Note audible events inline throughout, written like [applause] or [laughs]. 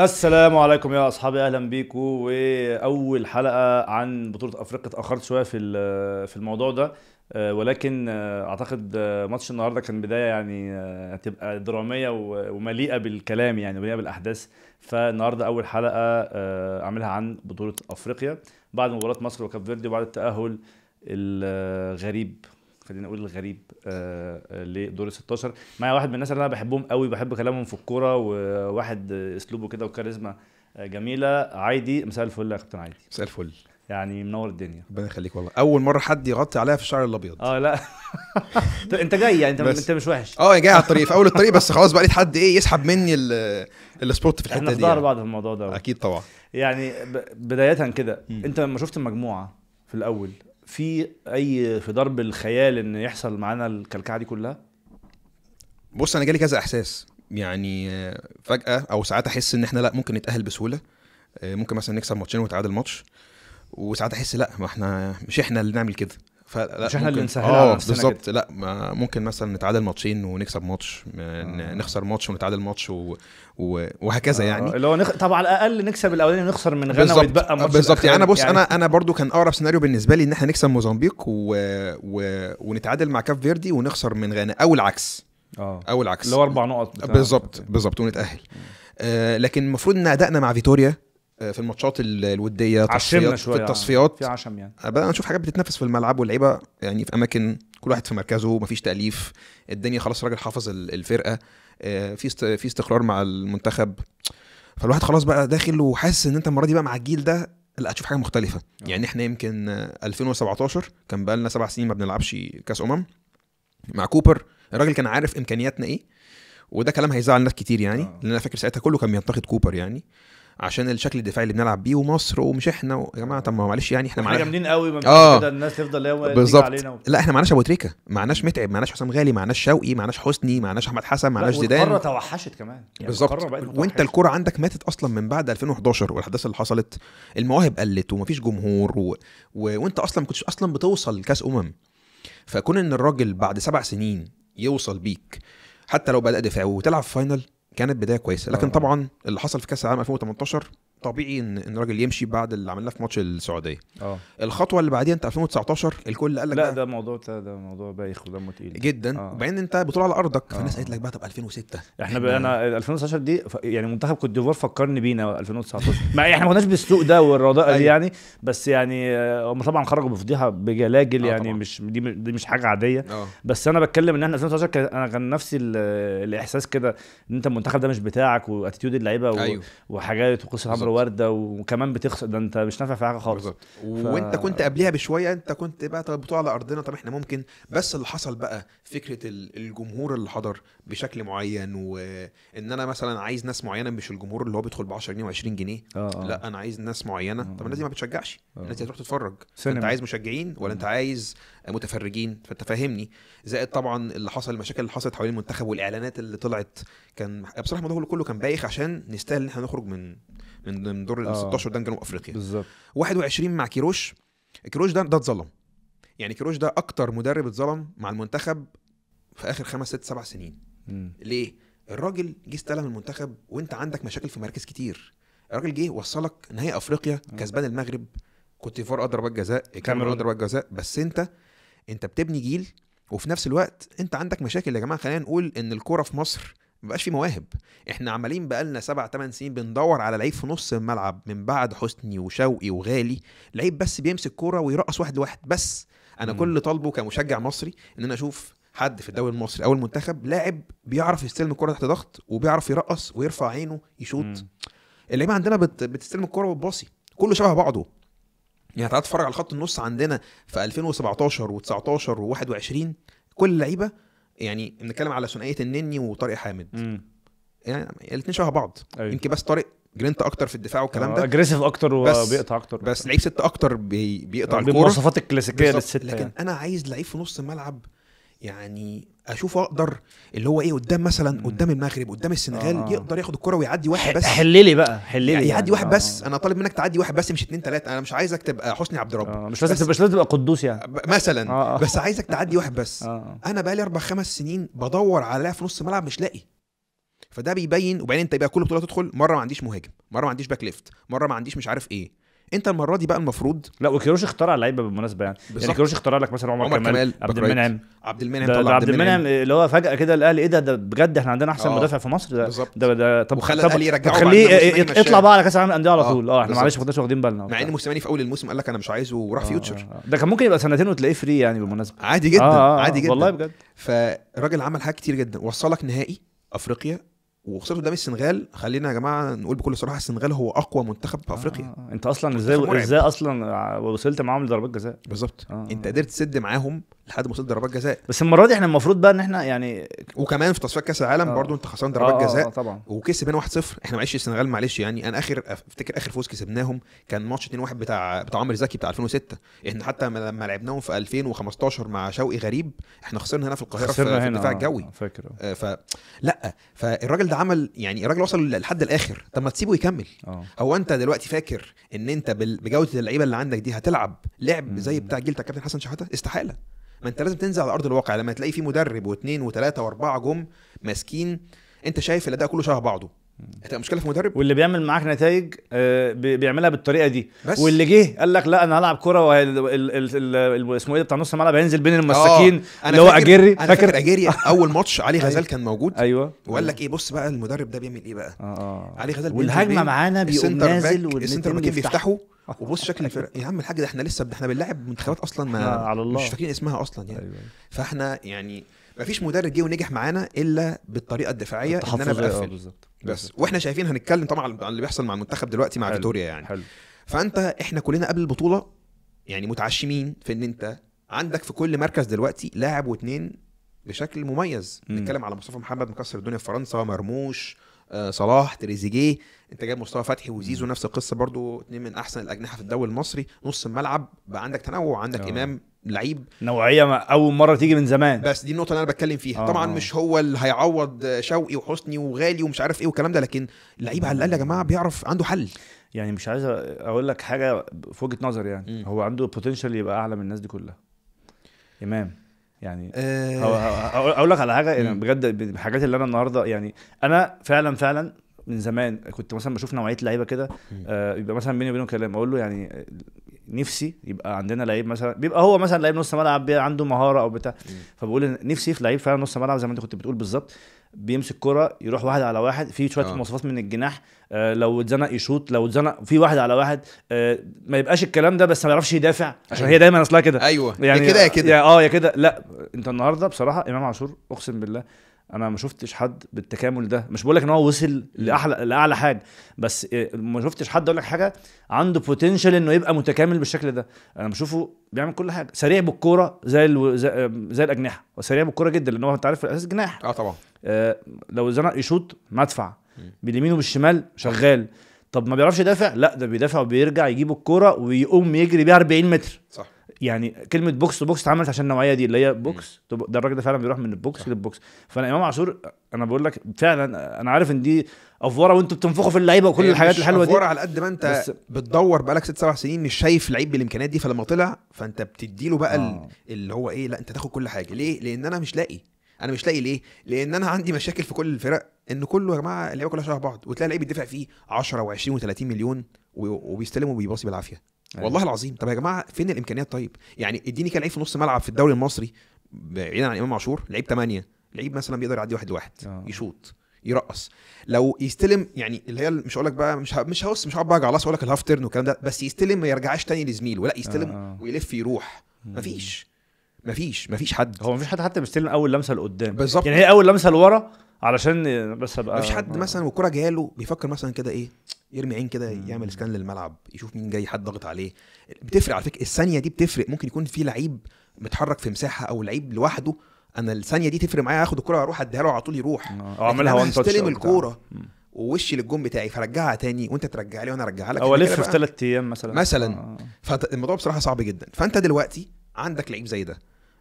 السلام عليكم يا اصحابي اهلا بيكم واول حلقه عن بطوله افريقيا اتاخرت شويه في في الموضوع ده آه، ولكن آه، اعتقد آه، ماتش النهارده كان بدايه يعني هتبقى دراميه ومليئه بالكلام يعني ومليئه بالاحداث فالنهارده اول حلقه اعملها عن بطوله افريقيا بعد مباراه مصر وكاب فيردي وبعد التاهل الغريب خلينا نقول الغريب آه، آه، لدور 16 معايا واحد من الناس اللي انا بحبهم قوي بحب كلامهم في الكوره وواحد اسلوبه كده وكاريزما آه، جميله عايدي مساء الفل يا كابتن عايدي مساء الفل يعني منور الدنيا ربنا يخليك والله اول مره حد يغطي عليها في الشعر الابيض اه لا [laughs] طيب، انت جاي يعني انت بس. انت مش وحش اه جاي على الطريق في اول الطريق بس خلاص بقى لقيت حد ايه يسحب مني السبورت في الحته دي احنا يعني. بعض في الموضوع ده اكيد طبعا يعني بدايه كده انت لما شفت المجموعه في الاول في اي في ضرب الخيال ان يحصل معانا الكلكعه دي كلها بص انا جالي كذا احساس يعني فجاه او ساعات احس ان احنا لا ممكن نتاهل بسهوله ممكن مثلا نكسب ماتشين ونتعادل ماتش وساعات احس لا ما احنا مش احنا اللي نعمل كده مش احنا اللي نسهلها اه بالظبط لا ممكن مثلا نتعادل ماتشين ونكسب ماتش آه. نخسر ماتش ونتعادل ماتش و... و... وهكذا آه. يعني اللي هو نخ... طب على الاقل نكسب الاولاني ونخسر من غانا ويتبقى آه، ماتش بالظبط يعني انا بص يعني... انا انا برضو كان اقرب سيناريو بالنسبه لي ان احنا نكسب موزمبيق و... و... ونتعادل مع كاف فيردي ونخسر من غانا او العكس اه او العكس اللي هو اربع نقط بالظبط بالظبط ونتاهل آه لكن المفروض ان ادائنا مع فيتوريا آه، في الماتشات الوديه تصفيات شوية في آه، التصفيات في عشم يعني بقى نشوف حاجات بتتنافس في الملعب واللعيبه يعني في اماكن كل واحد في مركزه مفيش تاليف الدنيا خلاص الراجل حافظ الفرقه آه، في في استقرار مع المنتخب فالواحد خلاص بقى داخل وحاسس ان انت المره دي بقى مع الجيل ده لا هتشوف حاجه مختلفه يعني احنا يمكن 2017 كان بقى لنا سبع سنين ما بنلعبش كاس امم مع كوبر الراجل كان عارف امكانياتنا ايه وده كلام هيزعل ناس كتير يعني لان انا فاكر ساعتها كله كان بينتقد كوبر يعني عشان الشكل الدفاعي اللي بنلعب بيه ومصر ومش احنا و... يا جماعه طب ما معلش يعني احنا معانا جامدين قوي ما آه. كده الناس تفضل بالظبط لا احنا معناش ابو تريكه معناش متعب معناش حسام غالي معناش شوقي معناش حسني معناش احمد حسن معناش زيدان الكره توحشت كمان يعني بالظبط وانت الكوره عندك ماتت اصلا من بعد 2011 والاحداث اللي حصلت المواهب قلت ومفيش جمهور و... و... وانت اصلا ما كنتش اصلا بتوصل لكاس امم فكون ان الراجل بعد سبع سنين يوصل بيك حتى لو بدا دفاعي وتلعب فاينل كانت بدايه كويسه لكن آه. طبعا اللي حصل في كاس العالم 2018 طبيعي ان ان الراجل يمشي بعد اللي عملناه في ماتش السعوديه اه الخطوه اللي بعديها انت 2019 الكل قال لك لا ده موضوع ده موضوع بايخ ودمه تقيل جدا وبعدين آه. انت بطوله على ارضك آه. فالناس قالت لك بقى طب 2006 احنا بقى انا 2019 دي يعني منتخب كوت ديفوار فكرني بينا 2019 [laughs] مع احنا ما كناش بالسوق ده والرضاء دي أيوه. يعني بس يعني آه، هم طبعا خرجوا بفضيحه بجلاجل يعني طبعا. مش دي دي مش حاجه عاديه أوه. بس انا بتكلم ان احنا 2019 كان انا كان نفسي الاحساس كده ان انت المنتخب ده مش بتاعك واتيتيود اللعيبه أيوه. وحاجات وقصه شهر ورده وكمان بتخسر ده انت مش نافع في حاجه خالص بالظبط ف... وانت كنت قبلها بشويه انت كنت بقى طب بتوع على ارضنا طب احنا ممكن بس اللي حصل بقى فكره الجمهور اللي حضر بشكل معين وان انا مثلا عايز ناس معينه مش الجمهور اللي هو بيدخل ب 10 جنيه و20 جنيه آه، آه. لا انا عايز ناس معينه طب الناس دي ما بتشجعش آه. الناس دي هتروح تتفرج انت عايز مشجعين ولا انت عايز متفرجين فانت فاهمني زائد طبعا اللي حصل المشاكل اللي حصلت حوالين المنتخب والاعلانات اللي طلعت كان بصراحه الموضوع كله كان بايخ عشان نستاهل ان احنا نخرج من من من دور ال 16 آه. قدام جنوب افريقيا بالظبط 21 مع كيروش كيروش ده ده اتظلم يعني كيروش ده اكتر مدرب اتظلم مع المنتخب في اخر خمس ست سبع سنين م. ليه الراجل جه استلم المنتخب وانت عندك مشاكل في مراكز كتير الراجل جه وصلك نهائي افريقيا كسبان المغرب كوت ديفوار ضربات بقى جزاء الكاميرون ضربات جزاء بس انت انت بتبني جيل وفي نفس الوقت انت عندك مشاكل يا جماعه خلينا نقول ان الكوره في مصر مبقاش في مواهب احنا عمالين بقالنا سبع ثمان سنين بندور على لعيب في نص الملعب من بعد حسني وشوقي وغالي لعيب بس بيمسك كوره ويرقص واحد لواحد بس انا مم. كل طالبه كمشجع مصري ان انا اشوف حد في الدوري المصري او المنتخب لاعب بيعرف يستلم الكوره تحت ضغط وبيعرف يرقص ويرفع عينه يشوط اللعيبه عندنا بت... بتستلم الكوره وتباصي كله شبه بعضه يعني تعال اتفرج على خط النص عندنا في 2017 و19 و21 كل لعيبه يعني بنتكلم على ثنائيه النني وطارق حامد يعني الاثنين شبه بعض أيوة. يمكن بس طارق جرينتا اكتر في الدفاع والكلام ده اجريسيف آه، اكتر وبيقطع اكتر بس لعيب ست اكتر بيقطع آه، الكوره بالمواصفات الكلاسيكيه للست لكن يعني. انا عايز لعيب في نص الملعب يعني اشوف اقدر اللي هو ايه قدام مثلا قدام المغرب قدام السنغال آه. يقدر ياخد الكره ويعدي واحد بس حللي بقى حللي يعني, يعني. يعدي يعني. واحد آه. بس انا طالب منك تعدي واحد بس مش اتنين تلاته انا مش عايزك تبقى آه، حسني عبد رب آه. مش لازم تبقى مش لازم تبقى قدوس يعني مثلا آه،, آه. بس عايزك تعدي واحد بس آه. انا بقى لي اربع خمس سنين بدور لاعب في نص الملعب مش لاقي فده بيبين وبعدين انت يبقى كل بطوله تدخل مره ما عنديش مهاجم مره ما عنديش باك ليفت مره ما عنديش مش عارف ايه انت المره دي بقى المفروض لا وكيروش اخترع لعيبه بالمناسبه يعني بالزبط. يعني كيروش اخترع لك مثلا عمر, عمر كمال, كمال عبد المنعم عبد المنعم طبعا عبد المنعم اللي هو فجاه كده الاهلي ايه ده ده بجد احنا عندنا احسن آه. مدافع في مصر ده ده, ده طب خلى الاهلي يرجعه خليه اطلع بقى على كاس العالم للانديه على آه. طول اه احنا معلش ما كناش واخدين بالنا مع ان موسيماني في اول الموسم قال لك انا مش عايزه وراح فيوتشر آه. ده كان ممكن يبقى سنتين وتلاقيه فري يعني بالمناسبه عادي جدا عادي جدا والله بجد فالراجل عمل حاجات كتير جدا وصلك نهائي افريقيا وخسرت قدام السنغال خلينا يا جماعه نقول بكل صراحه السنغال هو اقوى منتخب في افريقيا آه. آه. انت اصلا ازاي ازاي اصلا وصلت معاهم لضربات جزاء بالظبط آه. انت آه. قدرت تسد معاهم لحد ما وصلت ضربات جزاء بس المره دي احنا المفروض بقى ان احنا يعني وكمان في تصفيات كاس العالم آه. برضو انت خسران ضربات آه، جزاء طبعا وكسب هنا 1-0 احنا معلش السنغال معلش يعني انا اخر افتكر اخر فوز كسبناهم كان ماتش 2-1 بتاع بتاع عمرو زكي بتاع 2006 احنا حتى لما لعبناهم في 2015 مع شوقي غريب احنا خسرنا هنا في القاهره في, في الدفاع آه، الجوي فاكر آه فلا فالراجل ده عمل يعني الراجل وصل لحد الاخر طب ما تسيبه يكمل آه. هو انت دلوقتي فاكر ان انت بجوده اللعيبه اللي عندك دي هتلعب لعب زي بتاع جيل بتاع كابتن حسن شحاته استحاله ما انت لازم تنزل على ارض الواقع لما تلاقي في مدرب واثنين وثلاثه واربعه جم ماسكين انت شايف الاداء كله شبه بعضه هتبقى مشكله في مدرب واللي بيعمل معاك نتائج آه، بيعملها بالطريقه دي بس. واللي جه قال لك لا انا هلعب كوره اسمه ايه بتاع نص الملعب هينزل بين المساكين آه، اللي هو اجيري انا فاكر, اجيري [laughs] اول ماتش علي غزال أيوه. كان موجود ايوه وقال لك ايه بص بقى المدرب ده بيعمل ايه بقى اه, آه. علي غزال والهجمه معانا بيقوم نازل والسنتر بيفتحوا وبص شكل الفرق [laughs] يا عم الحاج ده احنا لسه احنا بنلاعب منتخبات اصلا ما على الله. مش فاكرين اسمها اصلا يعني أيوة. فاحنا يعني ما فيش مدرب جه ونجح معانا الا بالطريقه الدفاعيه ان انا بقفل آه، بالظبط بس واحنا شايفين هنتكلم طبعا عن اللي بيحصل مع المنتخب دلوقتي مع فيتوريا يعني حلو. فانت احنا كلنا قبل البطوله يعني متعشمين في ان انت عندك في كل مركز دلوقتي لاعب واثنين بشكل مميز بنتكلم على مصطفى محمد مكسر الدنيا في فرنسا مرموش آه صلاح تريزيجيه انت جايب مصطفى فتحي وزيزو نفس القصه برضو اتنين من احسن الاجنحه في الدوري المصري نص الملعب بقى عندك تنوع عندك أوه. امام لعيب نوعيه ما اول مره تيجي من زمان بس دي النقطه اللي انا بتكلم فيها أوه. طبعا آه. مش هو اللي هيعوض شوقي وحسني وغالي ومش عارف ايه والكلام ده لكن لعيب على الاقل يا جماعه بيعرف عنده حل يعني مش عايز اقول لك حاجه في وجهه نظري يعني م. هو عنده بوتنشال يبقى اعلى من الناس دي كلها امام يعني أه اقول لك على حاجه يعني بجد الحاجات اللي انا النهارده يعني انا فعلا فعلا من زمان كنت مثلا بشوف نوعيه لعيبه كده آه يبقى مثلا بيني وبينه كلام اقول له يعني نفسي يبقى عندنا لعيب مثلا بيبقى هو مثلا لعيب نص ملعب عنده مهاره او بتاع فبقول نفسي في لعيب فعلا نص ملعب زي ما انت كنت بتقول بالظبط بيمسك كرة يروح واحد على واحد في شويه آه. مواصفات من الجناح آه لو اتزنق يشوط لو اتزنق في واحد على واحد آه ما يبقاش الكلام ده بس ما يعرفش يدافع عشان أيوة. هي دايما اصلها كده ايوه يعني يا كده يا كده اه يا كده لا انت النهارده بصراحه امام عاشور اقسم بالله انا ما شفتش حد بالتكامل ده مش بقول لك ان هو وصل لاحلى لاعلى حاجه بس آه، ما شفتش حد اقول لك حاجه عنده بوتنشال انه يبقى متكامل بالشكل ده انا بشوفه بيعمل كل حاجه سريع بالكوره زي الو... آه، زي, الاجنحه وسريع بالكوره جدا لان هو انت عارف في الاساس جناح اه طبعا آه لو زنق يشوط مدفع باليمين وبالشمال شغال طب ما بيعرفش يدافع لا ده بيدافع وبيرجع يجيب الكوره ويقوم يجري بيها 40 متر صح يعني كلمه بوكس تو بوكس اتعملت عشان النوعيه دي اللي هي بوكس ده الراجل ده فعلا بيروح من البوكس للبوكس فانا امام عاشور انا بقول لك فعلا انا عارف ان دي افوره وانتوا بتنفخوا في اللعيبه وكل الحاجات الحلوه دي على قد ما انت بس بتدور بقالك ست سبع سنين مش شايف لعيب بالامكانيات دي فلما طلع فانت بتدي له بقى آه. اللي هو ايه لا انت تاخد كل حاجه ليه لان انا مش لاقي انا مش لاقي ليه لان انا عندي مشاكل في كل الفرق ان كله يا جماعه اللعيبه كلها شبه بعض وتلاقي لعيب بيدفع فيه 10 و20 و30 مليون وبيستلم وبيباصي بالعافيه أيوة. والله العظيم طب يا جماعه فين الامكانيات طيب يعني اديني لعيب في نص ملعب في الدوري المصري بعيدا عن امام عاشور لعيب ثمانية لعيب مثلا بيقدر يعدي واحد لواحد آه. يشوط يرقص لو يستلم يعني اللي هي مش هقول لك بقى مش ه... مش هوس مش هقعد بقى على اقول لك الهاف تيرن والكلام ده بس يستلم ما يرجعش تاني لزميله لا يستلم آه. آه. ويلف يروح مفيش مفيش مفيش حد هو مفيش حد حتى بيستلم اول لمسه لقدام بالظبط يعني هي اول لمسه لورا علشان بس ابقى مفيش حد آه. مثلا والكره جايه له بيفكر مثلا كده ايه يرمي عين كده يعمل سكان للملعب يشوف مين جاي حد ضاغط عليه بتفرق على فكره الثانيه دي بتفرق ممكن يكون في لعيب متحرك في مساحه او لعيب لوحده انا الثانيه دي تفرق معايا اخد الكوره اروح اديها له على طول يروح آه، اعملها وان تاتش استلم الكوره ووشي للجون بتاعي فرجعها تاني وانت ترجع لي وانا ارجعها لك او الف في ثلاث ايام مثلا مثلا آه. فالموضوع بصراحه صعب جدا فانت دلوقتي عندك لعيب زي ده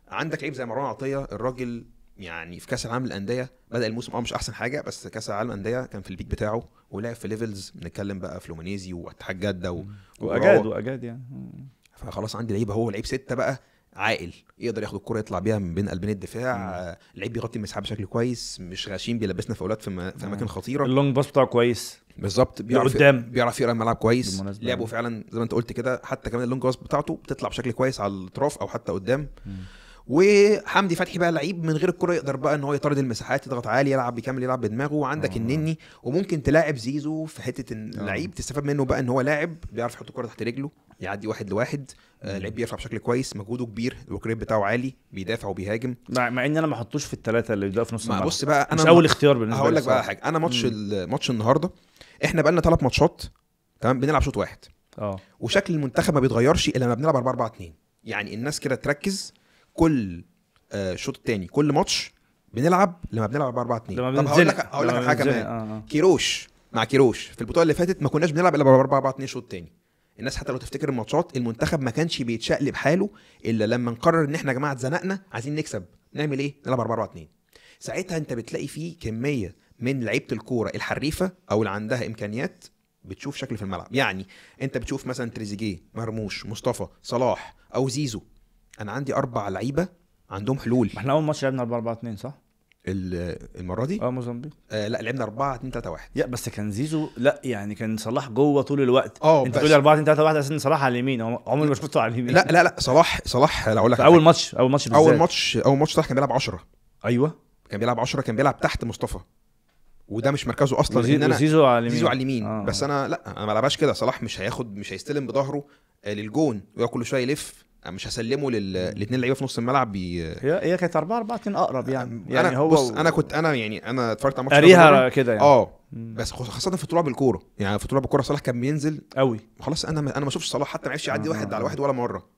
عندك لعيب زي مروان عطيه الراجل يعني في كاس العالم للانديه بدا الموسم اه مش احسن حاجه بس كاس العالم للانديه كان في البيك بتاعه ولعب في ليفلز بنتكلم بقى فلومينيزي واتحاد جده و... واجاد واجاد يعني فخلاص عندي لعيبه هو لعيب سته بقى عاقل يقدر ياخد الكره يطلع بيها من بين قلبين الدفاع لعيب بيغطي المساحه بشكل كويس مش غاشين بيلبسنا فاولات في, في اماكن خطيره اللونج باس بتاعه كويس بالظبط بيعرف قدام بيعرف يقرا الملعب كويس لعبه يعني. فعلا زي ما انت قلت كده حتى كمان اللونج باس بتاعته بتطلع بشكل كويس على الاطراف او حتى قدام مم. وحمدي فتحي بقى لعيب من غير الكره يقدر بقى ان هو يطرد المساحات يضغط عالي يلعب بيكمل يلعب بدماغه وعندك النني وممكن تلاعب زيزو في حته اللعيب آه. تستفاد منه بقى ان هو لاعب بيعرف يحط الكره تحت رجله يعدي واحد لواحد آه لعيب بيرفع بشكل كويس مجهوده كبير الوكريب بتاعه عالي بيدافع وبيهاجم مع, مع ان انا ما احطوش في الثلاثه اللي بيدافعوا في نص الملعب بص بقى انا مش اول اختيار بالنسبه لي هقول لك بقى حاجه انا ماتش ماتش النهارده احنا بقى لنا ثلاث ماتشات تمام بنلعب شوط واحد اه وشكل المنتخب ما بيتغيرش الا لما بنلعب 4 4 2 يعني الناس كده تركز كل آه، شوط تاني كل ماتش بنلعب لما بنلعب 4 2 طب هقول لك هقول لك على حاجه كمان آه،, آه. كيروش مع كيروش في البطوله اللي فاتت ما كناش بنلعب الا 4 4 2 شوط تاني الناس حتى لو تفتكر الماتشات المنتخب ما كانش بيتشقلب حاله الا لما نقرر ان احنا يا جماعه اتزنقنا عايزين نكسب نعمل ايه نلعب 4 4 2 ساعتها انت بتلاقي فيه كميه من لعيبه الكوره الحريفه او اللي عندها امكانيات بتشوف شكل في الملعب يعني انت بتشوف مثلا تريزيجيه مرموش مصطفى صلاح او زيزو انا عندي اربع لعيبه عندهم حلول ما احنا اول ماتش لعبنا 4 4 2 صح؟ المره دي اه موزمبيق آه لا لعبنا 4 2 3 1 لا بس كان زيزو لا يعني كان صلاح جوه طول الوقت اه انت بتقول 4 2 3 1 عشان صلاح على اليمين عمري ما شفته على اليمين لا لا لا صلاح صلاح لو اقول لك اول ماتش اول ماتش بالذات اول ماتش اول ماتش صلاح كان بيلعب 10 ايوه كان بيلعب 10 كان بيلعب تحت مصطفى وده مش مركزه اصلا وزي... ان انا زيزو على اليمين زيزو على اليمين آه. بس انا لا انا ما بلعبهاش كده صلاح مش هياخد مش هيستلم بظهره آه، للجون ويقعد كل شويه يلف يعني مش هسلمه للاثنين لعيبه في نص الملعب بي... هي هي كانت 4 4 2 اقرب يعني يعني أنا يعني هو بص انا كنت انا يعني انا اتفرجت على ماتش اريها كده يعني اه بس خاصه في طلوع بالكوره يعني في طلوع بالكوره صلاح كان بينزل قوي خلاص انا ما... انا ما اشوفش صلاح حتى ما عرفش يعدي آه. واحد على واحد ولا مره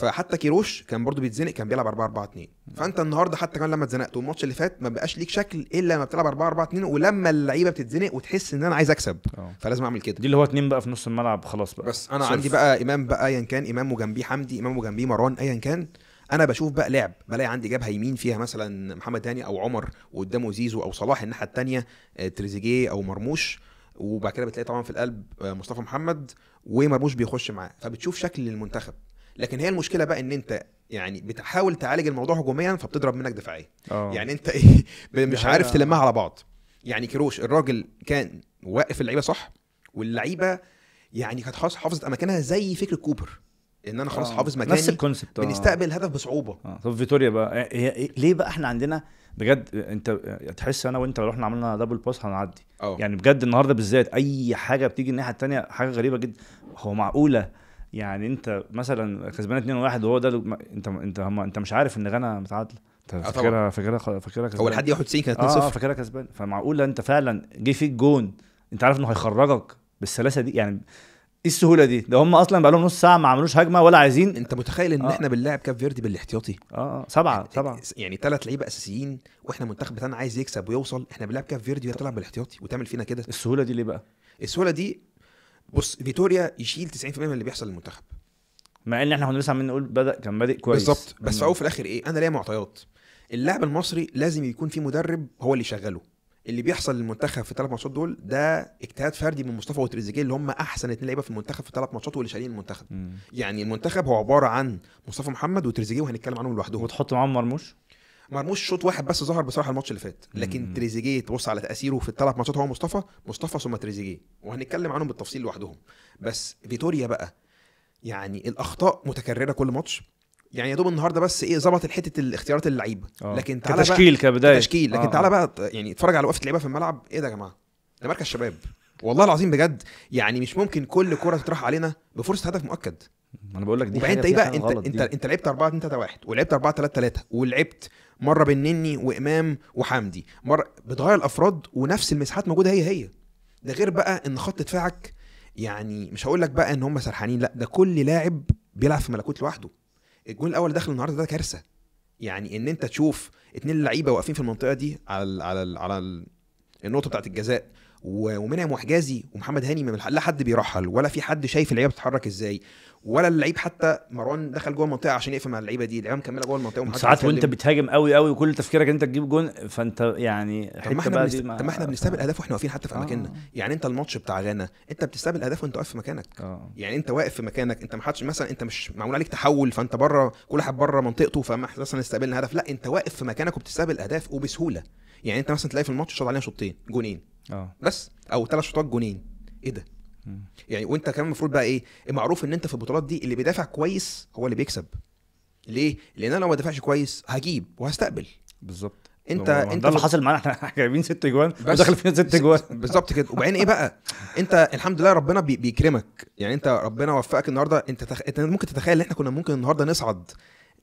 فحتى كيروش كان برضو بيتزنق كان بيلعب 4 4 2 فانت النهارده حتى كمان لما اتزنقت والماتش اللي فات ما بقاش ليك شكل الا لما بتلعب 4 4 2 ولما اللعيبه بتتزنق وتحس ان انا عايز اكسب أوه. فلازم اعمل كده دي اللي هو اتنين بقى في نص الملعب خلاص بقى بس انا صرف. عندي بقى امام بقى ايا كان امام وجنبيه حمدي امام وجنبيه مروان ايا كان انا بشوف بقى لعب بلاقي عندي جبهه يمين فيها مثلا محمد هاني او عمر وقدامه زيزو او صلاح الناحيه الثانيه آه، تريزيجيه او مرموش وبعد كده بتلاقي طبعا في القلب آه، مصطفى محمد ومرموش بيخش معاه فبتشوف شكل المنتخب لكن هي المشكله بقى ان انت يعني بتحاول تعالج الموضوع هجوميا فبتضرب منك دفاعيه آه. يعني انت ايه [laughs] مش عارف تلمها على بعض يعني كيروش الراجل كان واقف اللعيبه صح واللعيبه يعني كانت خلاص حافظت اماكنها زي فكره كوبر ان انا خلاص آه. حافظ مكاني نفس الكونسبت آه. بنستقبل هدف بصعوبه أوه. طب فيتوريا بقى إيه؟ ليه بقى احنا عندنا بجد انت تحس انا وانت لو احنا عملنا دبل باس هنعدي أوه. يعني بجد النهارده بالذات اي حاجه بتيجي الناحيه الثانيه حاجه غريبه جدا هو معقوله يعني انت مثلا كسبان 2-1 وهو ده انت انت هم انت مش عارف ان غانا متعادله انت آه، فاكرها فاكرها فاكرها كسبان هو لحد ياخد 91 كانت 2-0 اه, آه، فاكرها كسبان فمعقول انت فعلا جه فيك جون انت عارف انه هيخرجك بالسلاسه دي يعني ايه السهوله دي ده هم اصلا بقالهم نص ساعه ما عملوش هجمه ولا عايزين انت متخيل ان آه. احنا بنلاعب كاب فيردي بالاحتياطي اه سبعه آه، سبعه يعني ثلاث يعني لعيبه اساسيين واحنا منتخب بتاعنا عايز يكسب ويوصل احنا بنلاعب كاب فيردي وهي بالاحتياطي وتعمل فينا كده السهوله دي ليه بقى السهوله دي بص فيتوريا يشيل 90% من اللي بيحصل للمنتخب مع ان احنا كنا لسه عمالين نقول بدا كان بادئ كويس بالظبط بس في في الاخر ايه انا ليا معطيات اللاعب المصري لازم يكون في مدرب هو اللي يشغله اللي بيحصل للمنتخب في الثلاث ماتشات دول ده اجتهاد فردي من مصطفى وتريزيجيه اللي هم احسن اثنين لعيبه في المنتخب في الثلاث ماتشات واللي شايلين المنتخب م. يعني المنتخب هو عباره عن مصطفى محمد وتريزيجيه وهنتكلم عنهم لوحدهم وتحط معاهم مرموش مرموش شوط واحد بس ظهر بصراحه الماتش اللي فات لكن تريزيجيه تبص على تاثيره في الثلاث ماتشات هو مصطفى مصطفى ثم تريزيجيه وهنتكلم عنهم بالتفصيل لوحدهم بس فيتوريا بقى يعني الاخطاء متكرره كل ماتش يعني يا دوب النهارده بس ايه ظبطت حته الاختيارات اللعيبه لكن تعالى كتشكيل كبدايه تشكيل لكن تعالى بقى آه. يعني اتفرج على وقفه اللعيبه في الملعب ايه ده يا جماعه ده مركز شباب والله العظيم بجد يعني مش ممكن كل كره تطرح علينا بفرصه هدف مؤكد انا بقول لك دي وبعدين انت ايه بقى انت انت, انت لعبت 4 2 3 1 ولعبت 4 3 3 ولعبت مره بالنني وامام وحمدي مره بتغير الافراد ونفس المساحات موجوده هي هي ده غير بقى ان خط دفاعك يعني مش هقول لك بقى ان هم سرحانين لا ده كل لاعب بيلعب في ملكوت لوحده الجون الاول داخل النهارده ده كارثه يعني ان انت تشوف اتنين لعيبه واقفين في المنطقه دي على الـ على الـ على النقطه بتاعت الجزاء ومنعم وحجازي ومحمد هاني لا حد بيرحل ولا في حد شايف اللعيبه بتتحرك ازاي ولا اللعيب حتى مروان دخل جوه المنطقه عشان يقفل مع اللعيبه دي اللعيبه مكمله جوه المنطقه ساعات وانت بتهاجم قوي قوي وكل تفكيرك انت تجيب جون فانت يعني طب ما احنا طب ما احنا بنستقبل اهداف واحنا واقفين حتى في آه. مكاننا يعني انت الماتش بتاع غانا انت بتستقبل اهداف وانت واقف في مكانك آه. يعني انت واقف في مكانك انت ما حدش مثلا انت مش معمول عليك تحول فانت بره كل حد بره منطقته مثلا استقبلنا هدف لا انت واقف في مكانك وبتستقبل اهداف وبسهوله يعني انت مثلا تلاقي في الماتش شاط علينا شوطين جونين اه بس او ثلاث شوطات جونين ايه ده يعني وانت كمان المفروض بقى ايه المعروف ان انت في البطولات دي اللي بيدافع كويس هو اللي بيكسب ليه لان انا لو ما دافعش كويس هجيب وهستقبل بالظبط انت انت ده اللي حصل معانا احنا [laughs] جايبين ست جوان وداخل فينا ست جوان بالظبط كده وبعدين ايه بقى انت الحمد لله ربنا بيكرمك يعني انت ربنا وفقك النهارده انت تخ... انت ممكن تتخيل ان احنا كنا ممكن النهارده نصعد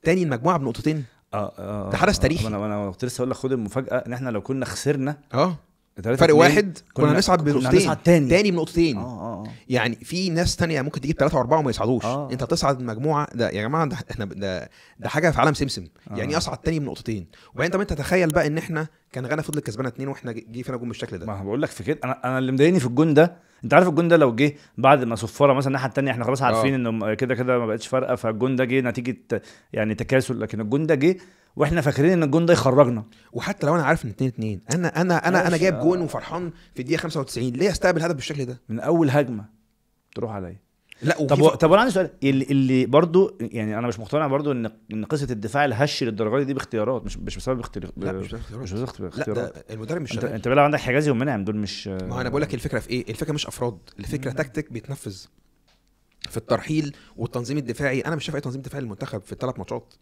تاني المجموعه بنقطتين اه اه ده حدث آه، تاريخي آه، انا انا كنت لسه هقول لك خد المفاجاه ان احنا لو كنا خسرنا اه فرق واحد كنا نصعد بنقطتين هنصعد تاني تاني بنقطتين آه،, اه اه يعني في ناس تانية ممكن تجيب ثلاثة وأربعة وما يصعدوش آه. أنت تصعد مجموعة ده يا جماعة ده احنا ده, ده حاجة في عالم سمسم آه. يعني إيه أصعد تاني بنقطتين وبعدين طب أنت تخيل بقى إن احنا كان غانا فضل كسبانة اتنين واحنا جه فينا جون بالشكل ده ما بقول لك في كده أنا أنا اللي مضايقني في الجون ده أنت عارف الجون ده لو جه بعد ما صفارة مثلا الناحية التانية احنا خلاص آه. عارفين آه. إنه كده كده ما بقتش فارقة فالجون ده جه نتيجة يعني تكاسل لكن الجون ده جه واحنا فاكرين ان الجون ده يخرجنا وحتى لو انا عارف ان 2 2 انا انا انا انا جايب جون وفرحان في الدقيقه 95 ليه استقبل هدف بالشكل ده من اول هجمه تروح عليا لا طب وكيف... طب انا عندي سؤال اللي, اللي برضو يعني انا مش مقتنع برضو ان ان قصه الدفاع الهش للدرجه دي باختيارات مش مش بسبب اختيار لا مش بسبب اختيارات لا ده المدرب مش انت, انت بقى عندك حجازي يعني ومنعم دول مش ما انا بقول لك الفكره في ايه الفكره مش افراد الفكره تكتيك بيتنفذ في الترحيل والتنظيم الدفاعي انا مش شايف اي تنظيم دفاعي للمنتخب في الثلاث ماتشات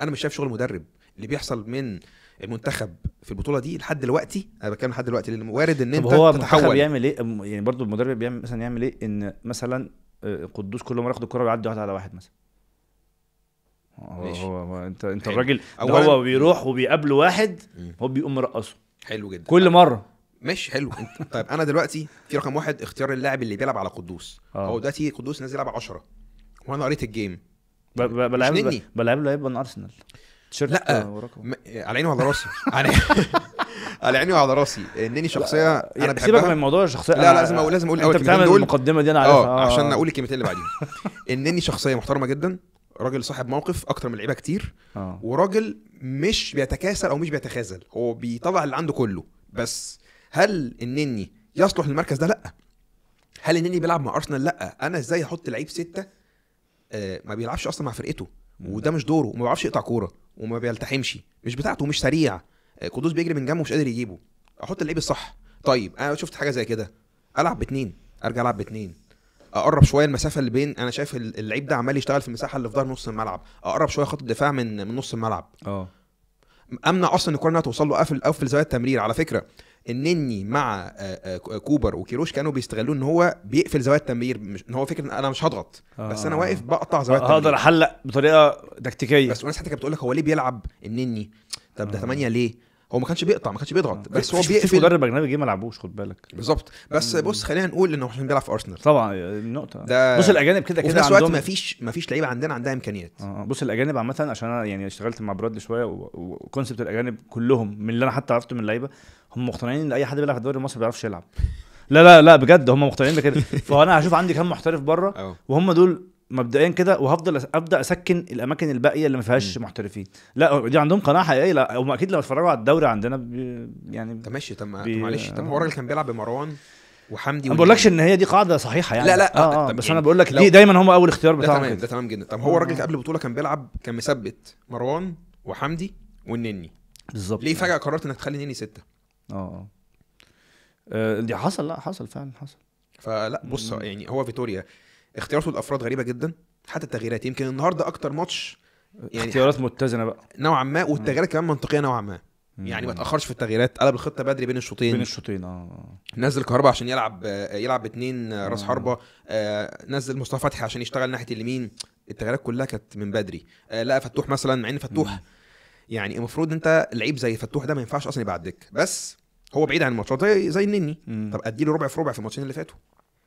انا مش شايف شغل مدرب اللي بيحصل من المنتخب في البطوله دي لحد دلوقتي انا بتكلم لحد دلوقتي لان وارد ان انت هو تتحول بيعمل ايه يعني برضو المدرب بيعمل مثلا يعمل ايه ان مثلا آه، قدوس كل مره ياخد الكره بيعدي واحد على واحد مثلا هو, هو, انت انت الراجل هو بيروح وبيقابله واحد هو بيقوم مرقصه حلو جدا كل مره ماشي حلو انت طيب انا دلوقتي في رقم واحد اختيار اللاعب اللي بيلعب على قدوس آه. هو دلوقتي قدوس نازل يلعب 10 وانا قريت الجيم بلعب بلعب لعيب من ارسنال تيشيرت لا آه، م... على عيني وعلى راسي [laughs] على على عيني وعلى راسي النني شخصيه لا. انا بحبها سيبك من موضوع الشخصيه لا لا لازم اقول لازم اقول انت بتعمل المقدمه دي انا عارفها اه عشان اقول الكلمتين اللي بعديهم [laughs] النني شخصيه محترمه جدا راجل صاحب موقف اكتر من لعيبه كتير أوه. وراجل مش بيتكاسل او مش بيتخاذل هو بيطلع اللي عنده كله بس هل النني يصلح للمركز ده لا هل النني بيلعب مع ارسنال لا انا ازاي احط لعيب سته آه، ما بيلعبش اصلا مع فرقته وده مش دوره وما بيعرفش يقطع كوره وما بيلتحمش مش بتاعته مش سريع آه، قدوس بيجري من جنبه مش قادر يجيبه احط اللعيب الصح طيب انا شفت حاجه زي كده العب باتنين ارجع العب باتنين اقرب شويه المسافه اللي بين انا شايف اللعيب ده عمال يشتغل في المساحه اللي في ظهر نص الملعب اقرب شويه خط الدفاع من من نص الملعب اه امنع اصلا الكوره انها توصل له قافل او في زاويه التمرير على فكره النني مع آه، آه، كوبر وكيروش كانوا بيستغلوا ان هو بيقفل زوايا التمرير مش ان هو فكره ان انا مش هضغط آه. بس انا واقف بقطع زوايا آه، التمرير هقدر احلق بطريقه تكتيكيه بس وناس حتى كانت بتقول لك هو ليه بيلعب النني طب ده 8 ليه هو ما كانش بيقطع ما كانش بيضغط آه. بس هو بيقفل في مدرب اجنبي جه ما لعبوش خد بالك بالظبط بس بص خلينا نقول انه عشان بيلعب في ارسنال طبعا النقطه ده بص الاجانب كده كده عندهم وقت ما فيش ما فيش لعيبه عندنا عندها امكانيات آه بص الاجانب عامه عشان انا يعني اشتغلت مع برادلي شويه وكونسبت الاجانب كلهم من اللي انا حتى عرفته من اللعيبه هم مقتنعين ان اي حد بيلعب في الدوري المصري ما بيعرفش يلعب لا لا لا بجد هم مقتنعين بكده [laughs] فانا هشوف عندي كام محترف بره وهم دول مبدئيا كده وهفضل ابدا اسكن الاماكن الباقيه اللي ما فيهاش محترفين لا دي عندهم قناعه حقيقيه لا هم اكيد لو اتفرجوا على الدوري عندنا بي يعني طب ماشي طب معلش طب هو الراجل كان بيلعب بمروان وحمدي ما بقولكش ان هي دي قاعده صحيحه يعني لا لا آه آه, آه، بس يعني انا بقول لك دي دايما هم اول اختيار بتاعهم ده تمام ده تمام جدا طب هو آه. الراجل قبل البطوله كان بيلعب كان مثبت مروان وحمدي والنني بالظبط ليه فجاه قررت انك تخلي النني سته اه اه, آه، دي حصل لا حصل فعلا حصل فلا بص يعني هو فيتوريا اختياراته الافراد غريبه جدا حتى التغييرات يمكن النهارده اكتر ماتش يعني اختيارات متزنه بقى نوعا ما والتغييرات كمان منطقيه نوعا ما يعني ما تاخرش في التغييرات قلب الخطه بدري بين الشوطين بين الشوطين اه نزل كهربا عشان يلعب آه، يلعب باثنين آه، راس حربه آه، نزل مصطفى فتحي عشان يشتغل ناحيه اليمين التغييرات كلها كانت من بدري لا لقى فتوح مثلا مع ان فتوح يعني المفروض انت لعيب زي فتوح ده ما ينفعش اصلا يبقى على بس هو بعيد عن الماتشات زي زي النني طب اديله ربع في ربع في الماتشين اللي فاتوا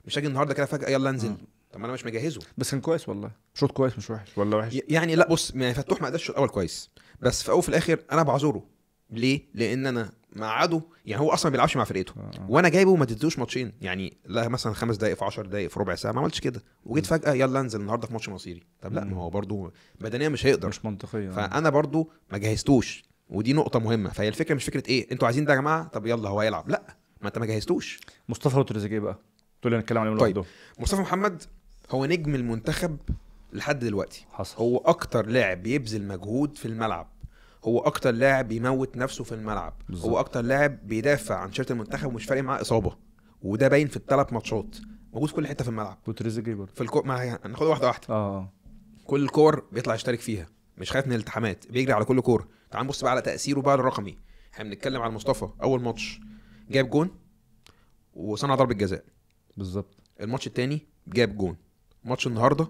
مش هاجي النهارده كده فجاه يلا انزل طب ما انا مش مجهزه بس كان كويس والله شوط كويس مش وحش ولا وحش يعني لا بص يعني فتوح ما قدرش الشوط الاول كويس بس في الاول في الاخر انا بعذره ليه؟ لان انا مقعده يعني هو اصلا ما بيلعبش مع فرقته آه. وانا جايبه وما اديتوش ماتشين يعني لا مثلا خمس دقائق في 10 دقائق في ربع ساعه ما عملتش كده وجيت فجاه يلا انزل النهارده في ماتش مصيري طب لا ما هو برده بدنيا مش هيقدر مش منطقيه آه. فانا برده ما جهزتوش ودي نقطه مهمه فهي الفكره مش فكره ايه انتوا عايزين ده يا جماعه طب يلا هو هيلعب لا ما انت ما جهزتوش مصطفى وتريزيجيه بقى تقول لي نتكلم عليهم إيه طيب مصطفى محمد هو نجم المنتخب لحد دلوقتي حصل. هو اكتر لاعب بيبذل مجهود في الملعب هو اكتر لاعب بيموت نفسه في الملعب بالزبط. هو اكتر لاعب بيدافع عن شيرت المنتخب ومش فارق معاه اصابه وده باين في الثلاث ماتشات موجود في كل حته في الملعب وتريزيجيه برضه في الكور ما هناخدها واحده واحده آه،, اه كل كور بيطلع يشترك فيها مش خايف من الالتحامات بيجري على كل كوره تعال نبص بقى على تاثيره بقى الرقمي احنا بنتكلم على مصطفى اول ماتش جاب جون وصنع ضربه جزاء بالظبط الماتش الثاني جاب جون ماتش النهارده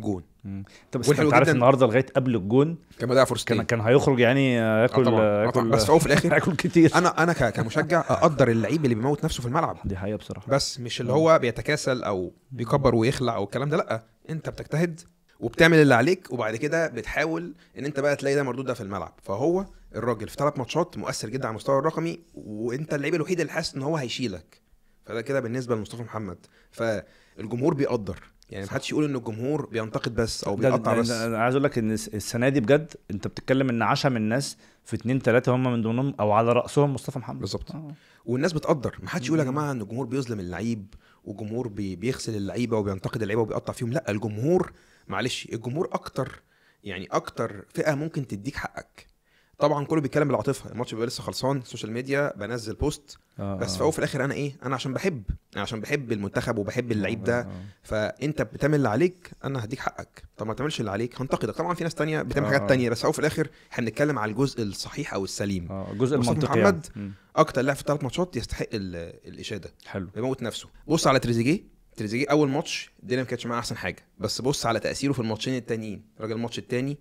جون انت بس انت عارف النهارده لغايه قبل الجون كان بدا فرصتين كان كان هيخرج يعني آه، آه، ياكل آه، ياكل بس هو في الاخر [laughs] ياكل كتير انا انا كمشجع اقدر اللعيب اللي بيموت نفسه في الملعب دي حقيقه بصراحه بس مش اللي هو بيتكاسل او بيكبر ويخلع او الكلام ده لا انت بتجتهد وبتعمل اللي عليك وبعد كده بتحاول ان انت بقى تلاقي ده مردود ده في الملعب فهو الراجل في ثلاث ماتشات مؤثر جدا على المستوى الرقمي وانت اللعيب الوحيد اللي حاسس ان هو هيشيلك فده كده بالنسبه لمصطفى محمد فالجمهور بيقدر يعني محدش يقول ان الجمهور بينتقد بس او بيقطع بس انا عايز اقول لك ان السنه دي بجد انت بتتكلم ان عشا من الناس في اتنين تلاته هم من ضمنهم او على راسهم مصطفى محمد بالظبط آه. والناس بتقدر محدش يقول يا جماعه ان الجمهور بيظلم اللعيب والجمهور بي بيغسل اللعيبه وبينتقد اللعيبه وبيقطع فيهم لا الجمهور معلش الجمهور اكتر يعني اكتر فئه ممكن تديك حقك طبعا كله بيتكلم بالعاطفه الماتش بيبقى لسه خلصان سوشيال ميديا بنزل بوست آه،, آه بس في الاخر انا ايه انا عشان بحب انا يعني عشان بحب المنتخب وبحب اللعيب آه، ده آه. فانت بتعمل اللي عليك انا هديك حقك طب ما تعملش اللي عليك هنتقدك طبعا في ناس تانية بتعمل آه حاجات تانية بس في الاخر احنا بنتكلم على الجزء الصحيح او السليم اه الجزء المنطقي يعني. محمد يعني. اكتر لاعب في ثلاث ماتشات يستحق الاشاده حلو بيموت نفسه بص على تريزيجيه تريزيجيه اول ماتش الدنيا ما كانتش معاه احسن حاجه بس بص على تاثيره في الماتشين التانيين راجل الماتش التاني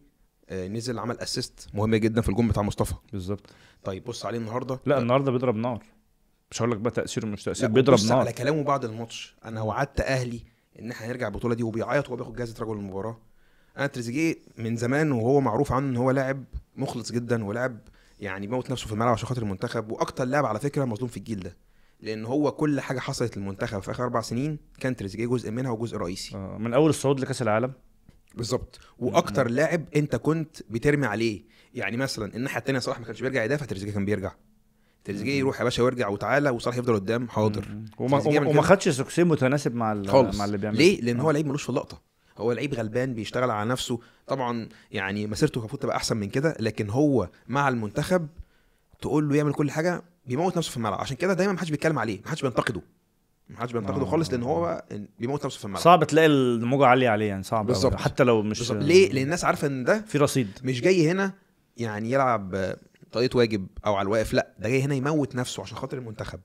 آه، نزل عمل اسيست مهمه جدا في الجون بتاع مصطفى بالظبط طيب بص عليه النهارده لا آه، النهارده بيضرب نار مش هقول لك بقى تاثير مش تاثير بيضرب نار على كلامه بعد الماتش انا وعدت اهلي ان احنا هنرجع البطوله دي وبيعيط وهو بياخد جائزه رجل المباراه انا تريزيجيه من زمان وهو معروف عنه ان هو لاعب مخلص جدا ولاعب يعني بيموت نفسه في الملعب عشان خاطر المنتخب واكتر لاعب على فكره مظلوم في الجيل ده لان هو كل حاجه حصلت للمنتخب في اخر اربع سنين كان تريزيجيه جزء منها وجزء رئيسي آه من اول الصعود لكاس العالم بالظبط واكتر لاعب انت كنت بترمي عليه يعني مثلا الناحيه الثانيه صلاح ما كانش بيرجع يدافع تريزيجيه كان بيرجع تريزيجيه يروح يا باشا ويرجع وتعالى وصلاح يفضل قدام حاضر وما خدش سكسين متناسب مع خالص. مع اللي بيعمله ليه؟ لان هو آه. لعيب ملوش في اللقطه هو لعيب غلبان بيشتغل على نفسه طبعا يعني مسيرته المفروض تبقى احسن من كده لكن هو مع المنتخب تقول له يعمل كل حاجه بيموت نفسه في الملعب عشان كده دايما ما حدش بيتكلم عليه ما حدش بينتقده ما حدش بينتقده آه. خالص لان هو بيموت نفسه في الملعب صعب تلاقي الموجه عاليه عليه يعني صعب بالظبط حتى لو مش بالزبط. ليه لان الناس عارفه ان ده في رصيد مش جاي هنا يعني يلعب طريقه واجب او على الواقف لا ده جاي هنا يموت نفسه عشان خاطر المنتخب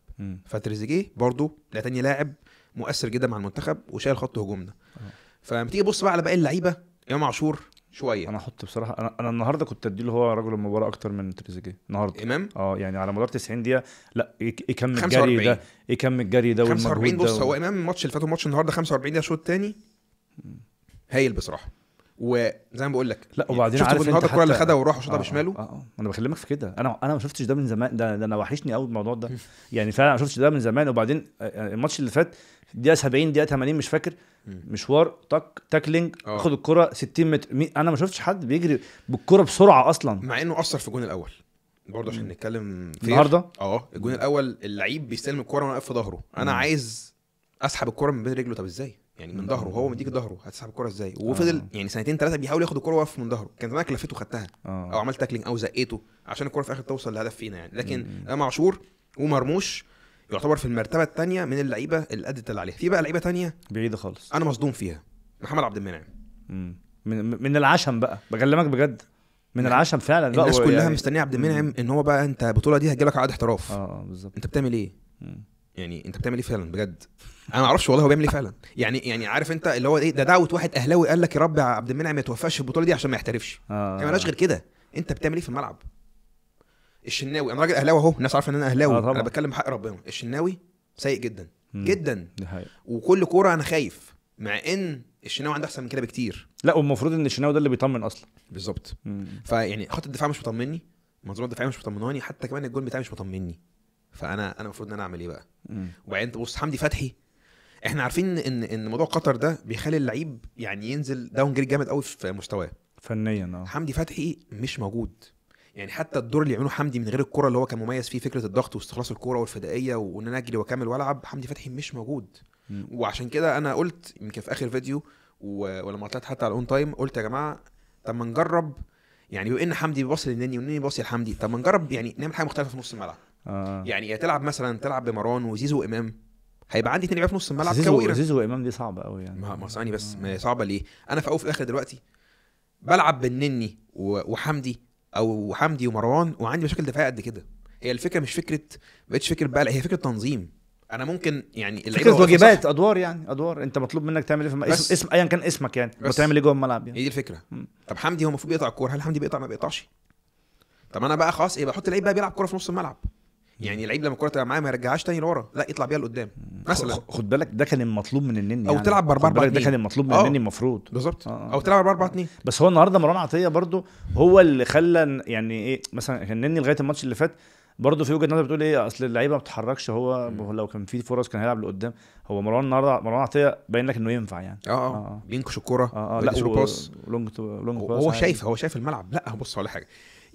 فتريزيجيه برضه لا تاني لاعب مؤثر جدا مع المنتخب وشايل خط هجومنا آه. فلما تيجي تبص بقى على باقي اللعيبه امام عاشور شويه انا احط بصراحه انا انا النهارده كنت اديله هو رجل المباراه اكتر من تريزيجيه النهارده امام اه يعني على مدار 90 دقيقه لا ايه كم الجري ده ايه كم الجري ده 45 بص هو امام الماتش اللي فات وماتش النهارده 45 ده شوط تاني هايل بصراحه وزي ما بقول لك لا وبعدين شفت عارف النهارده الكوره اللي خدها وراح وشاطها آه بشماله اه, آه. انا بكلمك في كده انا انا ما شفتش ده من زمان ده, ده انا وحشني قوي الموضوع ده [laughs] يعني فعلا ما شفتش ده من زمان وبعدين آه، آه، الماتش اللي فات الدقيقه 70 دقيقه 80 مش فاكر مشوار تك تاكلينج آه. خد الكره 60 متر مي... انا ما شفتش حد بيجري بالكره بسرعه اصلا مع انه اثر في الجون الاول برضه عشان نتكلم النهارده اه الجون الاول اللعيب بيستلم الكوره وانا واقف في ظهره انا عايز اسحب الكوره من بين رجله طب ازاي يعني من ظهره هو مديك ظهره هتسحب الكوره ازاي وفضل آه. يعني سنتين ثلاثه بيحاول ياخد الكوره واقف من ظهره كان زمانك لفيته خدتها آه. او عملت تاكلينج او زقيته عشان الكوره في الاخر توصل لهدف فينا يعني لكن أنا عاشور ومرموش يعتبر في المرتبه الثانيه من اللعيبه اللي ادت اللي عليها في بقى لعيبه ثانيه بعيده خالص انا مصدوم فيها محمد عبد المنعم من من العشم بقى بكلمك بجد من يعني العشم فعلا الناس كلها يعني... مستنيه عبد المنعم ان هو بقى انت البطوله دي هتجيلك عقد احتراف آه،, اه بالظبط انت بتعمل ايه؟ مم. يعني انت بتعمل ايه فعلا بجد انا ما اعرفش والله هو بيعمل ايه فعلا يعني يعني عارف انت اللي هو ايه ده دعوه واحد اهلاوي قال لك يا رب عبد المنعم ما يتوفاش في البطوله دي عشان ما يحترفش آه. ما غير كده انت بتعمل ايه في الملعب الشناوي انا راجل اهلاوي اهو الناس عارفه ان انا اهلاوي آه انا بتكلم بحق ربنا الشناوي سيء جدا مم. جدا دي حقيقة. وكل كوره انا خايف مع ان الشناوي عنده احسن من كده بكتير لا والمفروض ان الشناوي ده اللي بيطمن اصلا بالظبط فيعني خط الدفاع مش مطمني منظومه الدفاعيه مش مطمناني حتى كمان الجول بتاعي مش مطمني فانا انا المفروض ان انا اعمل ايه بقى وبعدين بص حمدي فتحي احنا عارفين ان ان موضوع قطر ده بيخلي اللعيب يعني ينزل داون جريد جامد قوي في مستواه فنيا اه حمدي فتحي مش موجود يعني حتى الدور اللي يعمله حمدي من غير الكره اللي هو كان مميز فيه فكره الضغط واستخلاص الكره والفدائيه وان انا اجري واكمل والعب حمدي فتحي مش موجود وعشان كده انا قلت يمكن في اخر فيديو ولما طلعت حتى على الاون تايم قلت يا جماعه طب ما نجرب يعني بما ان حمدي بيباصي للنني والنني بيباصي لحمدي طب ما نجرب يعني نعمل حاجه مختلفه في نص الملعب آه. يعني تلعب مثلا تلعب بمروان وزيزو وامام هيبقى عندي اثنين في نص الملعب زيزو زيزو وامام دي صعبه قوي يعني ما ما ثاني بس آه. ما صعبه ليه انا في اول في الاخر دلوقتي بلعب بالنني وحمدي او حمدي ومروان وعندي مشاكل دفاعيه قد كده هي الفكره مش فكره بقتش فكره بقى هي فكره تنظيم انا ممكن يعني فكره واجبات ادوار يعني ادوار انت مطلوب منك تعمل ايه في اسم, اسم ايا كان اسمك يعني بتعمل ايه جوه الملعب يعني هي دي الفكره طب حمدي هو المفروض بيقطع الكوره هل حمدي بيقطع ما بيقطعش طب انا بقى خلاص ايه بحط لعيب بقى بيلعب كوره في نص الملعب يعني اللعيب لما الكوره تبقى معاه ما يرجعهاش تاني لورا لا يطلع بيها لقدام مثلا خد بالك ده كان المطلوب من النني او يعني. تلعب ب 4 4 ده كان المطلوب من آه. النني المفروض بالظبط آه. او تلعب 4 4 2 بس هو النهارده مروان عطيه برده هو اللي خلى يعني ايه مثلا كان النني لغايه الماتش اللي فات برضه في وجهه نظر بتقول ايه اصل اللعيبه ما بتتحركش هو لو كان في فرص كان هيلعب لقدام هو مروان النهارده مروان عطيه باين لك انه ينفع يعني اه اه, آه. آه. بينكش الكوره اه اه لا لونج لونج هو شايف هو شايف الملعب لا بص على حاجه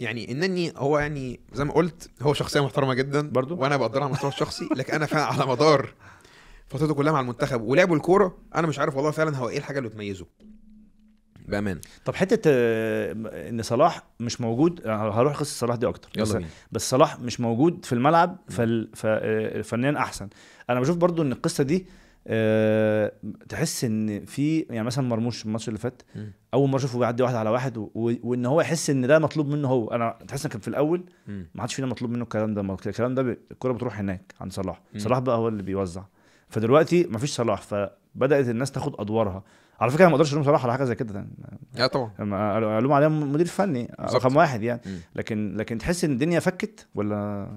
يعني انني هو يعني زي ما قلت هو شخصيه محترمه جدا برضو وانا بقدرها على المستوى الشخصي لكن انا فعلا على مدار فترته كلها مع المنتخب ولعبوا الكوره انا مش عارف والله فعلا هو ايه الحاجه اللي تميزه بامان طب حته آه، ان صلاح مش موجود هروح قصه صلاح دي اكتر يلا بس, بس صلاح مش موجود في الملعب فالفنان احسن انا بشوف برضو ان القصه دي أه تحس ان في يعني مثلا مرموش الماتش اللي فات م. اول مره اشوفه بيعدي واحد على واحد و... وان هو يحس ان ده مطلوب منه هو انا تحس ان كان في الاول ما حدش فينا مطلوب منه الكلام ده الكلام ده الكوره بتروح هناك عند صلاح م. صلاح بقى هو اللي بيوزع فدلوقتي ما فيش صلاح فبدات الناس تاخد ادوارها على فكره انا ما اقدرش الوم صلاح على حاجه زي كده اه طبعا الوم عليه مدير فني رقم واحد يعني م. لكن لكن تحس ان الدنيا فكت ولا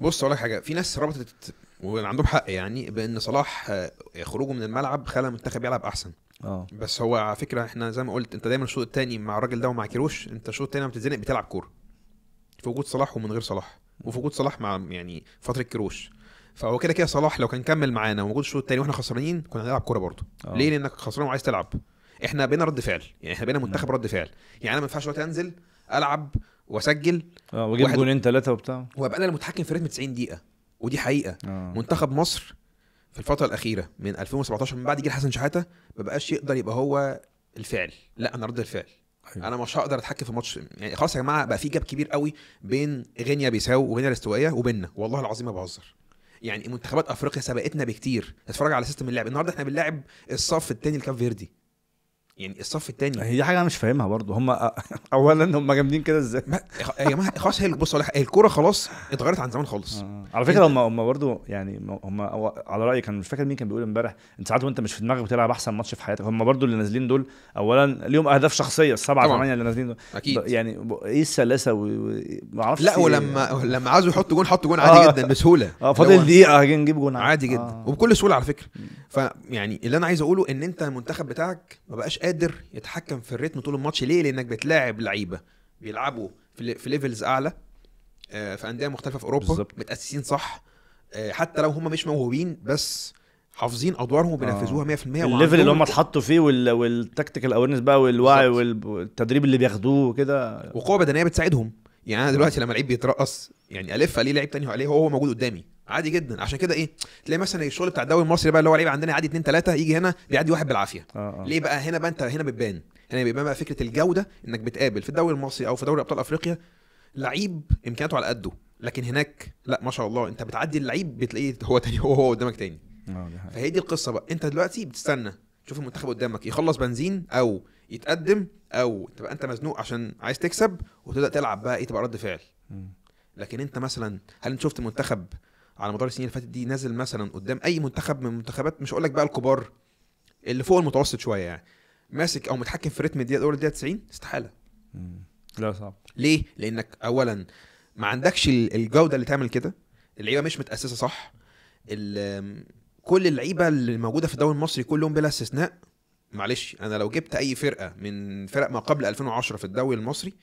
بص اقول لك حاجه في ناس ربطت وعندهم حق يعني بان صلاح آه، خروجه من الملعب خلى المنتخب يلعب احسن اه بس هو على فكره احنا زي ما قلت انت دايما الشوط الثاني مع الراجل ده ومع كيروش انت الشوط الثاني لما بتتزنق بتلعب كوره في وجود صلاح ومن غير صلاح وفي وجود صلاح مع يعني فتره كيروش فهو كده كده صلاح لو كان كمل معانا وموجود الشوط الثاني واحنا خسرانين كنا هنلعب كوره برضه آه. ليه لانك خسران وعايز تلعب احنا بينا رد فعل يعني احنا بينا منتخب رد فعل يعني انا ما ينفعش دلوقتي انزل العب واسجل اه واجيب جولين ثلاثه وبتاع وابقى انا المتحكم في ريتم 90 دقيقه ودي حقيقه آه. منتخب مصر في الفتره الاخيره من 2017 من بعد جيل حسن شحاته ما بقاش يقدر يبقى هو الفعل لا انا رد الفعل حيو. أيوه. انا مش هقدر اتحكم في ماتش يعني خلاص يا جماعه بقى في جاب كبير قوي بين غينيا بيساو وغينيا الاستوائيه وبيننا والله العظيم ما بهزر يعني منتخبات افريقيا سبقتنا بكتير اتفرج على سيستم اللعب النهارده احنا بنلاعب الصف الثاني لكاب فيردي يعني الصف الثاني هي دي حاجه انا مش فاهمها برضو هم [laughs] اولا هم جامدين كده ازاي يا جماعه خلاص هي بص الكوره خلاص اتغيرت عن زمان خالص آه. على فكره هم هم برضو يعني هم على رايي كان مش فاكر مين كان بيقول امبارح انت ساعات وانت مش في دماغك بتلعب احسن ماتش في حياتك هم برضو اللي نازلين دول اولا ليهم اهداف شخصيه السبعه ثمانيه اللي نازلين دول اكيد يعني ايه السلاسه ما اعرفش لا إيه. ولما لما عاوزوا يحطوا جون حطوا جون عادي آه. جدا بسهوله اه فاضل دقيقه نجيب جون عادي جدا آه. وبكل سهوله على فكره فيعني اللي انا عايز اقوله ان انت المنتخب بتاعك ما بقاش قادر يتحكم في الريتم طول الماتش ليه لانك بتلاعب لعيبه بيلعبوا في, في ليفلز اعلى آه، في انديه مختلفه في اوروبا بالزبط. متاسسين صح آه، حتى لو هم مش موهوبين بس حافظين ادوارهم وبينفذوها 100% آه. الليفل اللي هم اتحطوا فيه وال... والتكتيكال اويرنس بقى والوعي والتدريب اللي بياخدوه وكده وقوه بدنيه بتساعدهم يعني انا دلوقتي لما لعيب بيترقص يعني الف عليه لعيب تاني عليه هو موجود قدامي عادي جدا عشان كده ايه تلاقي مثلا الشغل بتاع الدوري المصري بقى اللي هو لعيب عندنا عادي 2 3 يجي هنا بيعدي واحد بالعافيه آه آه. ليه بقى هنا بقى انت هنا بتبان هنا بيبان بقى فكره الجوده انك بتقابل في الدوري المصري او في دوري ابطال افريقيا لعيب امكانياته على قده لكن هناك لا ما شاء الله انت بتعدي اللعيب بتلاقيه هو تاني هو هو قدامك تاني آه، فهي دي القصه بقى انت دلوقتي بتستنى تشوف المنتخب قدامك يخلص بنزين او يتقدم او تبقى انت مزنوق عشان عايز تكسب وتبدا تلعب بقى ايه تبقى رد فعل لكن انت مثلا هل انت شفت منتخب على مدار السنين اللي فاتت دي نازل مثلا قدام اي منتخب من المنتخبات مش هقول لك بقى الكبار اللي فوق المتوسط شويه يعني ماسك او متحكم في رتم الدقيقه الاولى الدقيقه 90 استحاله لا صعب ليه لانك اولا ما عندكش الجوده اللي تعمل كده اللعيبه مش متاسسه صح كل اللعيبه اللي موجوده في الدوري المصري كلهم بلا استثناء معلش انا لو جبت اي فرقه من فرق ما قبل 2010 في الدوري المصري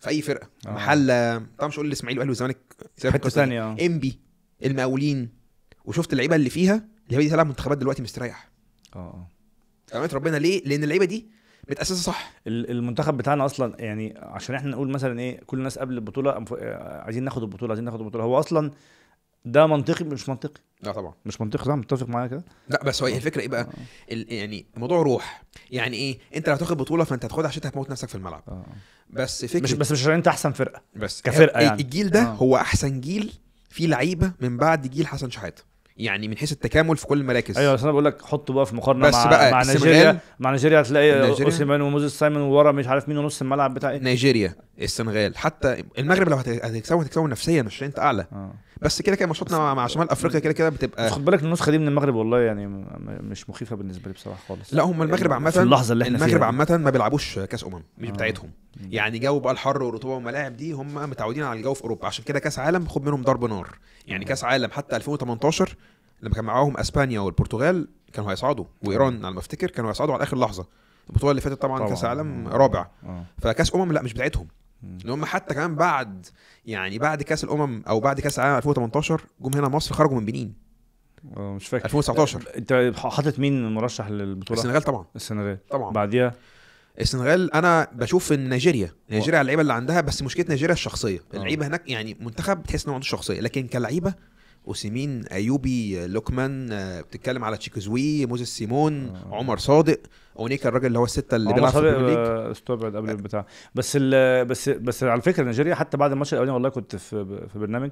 في اي فرقه آه. محله طبعا مش اقول الاسماعيلي والاهلي والزمالك حته ثانيه انبي المقاولين وشفت اللعيبه اللي فيها اللعيبه دي تلعب منتخبات دلوقتي مستريح اه اه ربنا ليه لان اللعيبه دي متاسسه صح المنتخب بتاعنا اصلا يعني عشان احنا نقول مثلا ايه كل الناس قبل البطوله آه، عايزين ناخد البطوله عايزين ناخد البطوله هو اصلا ده منطقي مش منطقي لا طبعا مش منطقي طبعا متفق معايا كده لا بس هو الفكره ايه بقى آه. يعني موضوع روح يعني ايه انت لو هتاخد بطوله فانت هتاخدها عشان هتموت نفسك في الملعب آه. بس فكره مش بس مش عشان انت احسن فرقه بس كفرقه يعني الجيل ده آه. هو احسن جيل في لعيبه من بعد جيل حسن شحاته يعني من حيث التكامل في كل المراكز ايوه بس انا بقول لك حطه بقى في مقارنه بس مع بقى مع نيجيريا مع نيجيريا هتلاقي اوسيمان وموزيس سايمون ورا مش عارف مين ونص الملعب بتاع ايه نيجيريا السنغال حتى المغرب لو هتكسبوا هتكسبوا نفسيا مش انت اعلى آه. بس كده كده ماتشاتنا مع, شمال افريقيا كده كده بتبقى خد بالك النسخه دي من المغرب والله يعني مش مخيفه بالنسبه لي بصراحه خالص لا هم المغرب يعني عامه اللحظه اللي احنا فيها المغرب عامه ما بيلعبوش كاس امم مش آه. بتاعتهم يعني جو بقى الحر والرطوبه والملاعب دي هم متعودين على الجو في اوروبا عشان كده كاس عالم خد منهم ضرب نار يعني كاس عالم حتى 2018 لما كان معاهم اسبانيا والبرتغال كانوا هيصعدوا وايران على ما افتكر كانوا هيصعدوا على اخر لحظه البطوله اللي فاتت طبعا, طبعًا. كاس عالم رابع آه. فكاس امم لا مش بتاعتهم ان هم حتى كمان بعد يعني بعد كاس الامم او بعد كاس العالم 2018 جم هنا مصر خرجوا من بنين آه، مش فاكر 2019 انت حاطط مين مرشح للبطوله؟ السنغال طبعا السنغال طبعا بعديها السنغال انا بشوف ان نيجيريا نيجيريا اللعيبه اللي عندها بس مشكله نيجيريا الشخصيه آه. اللعيبه هناك يعني منتخب تحس انه عنده شخصيه لكن كلعيبه اوسيمين ايوبي لوكمان آه، بتتكلم على تشيكوزوي موزيس سيمون آه. عمر صادق اونيكا الراجل اللي هو السته اللي بيلعب في البريمير آه، استبعد قبل آه. البتاع بس بس بس على فكره نيجيريا حتى بعد الماتش الاولاني والله كنت في في برنامج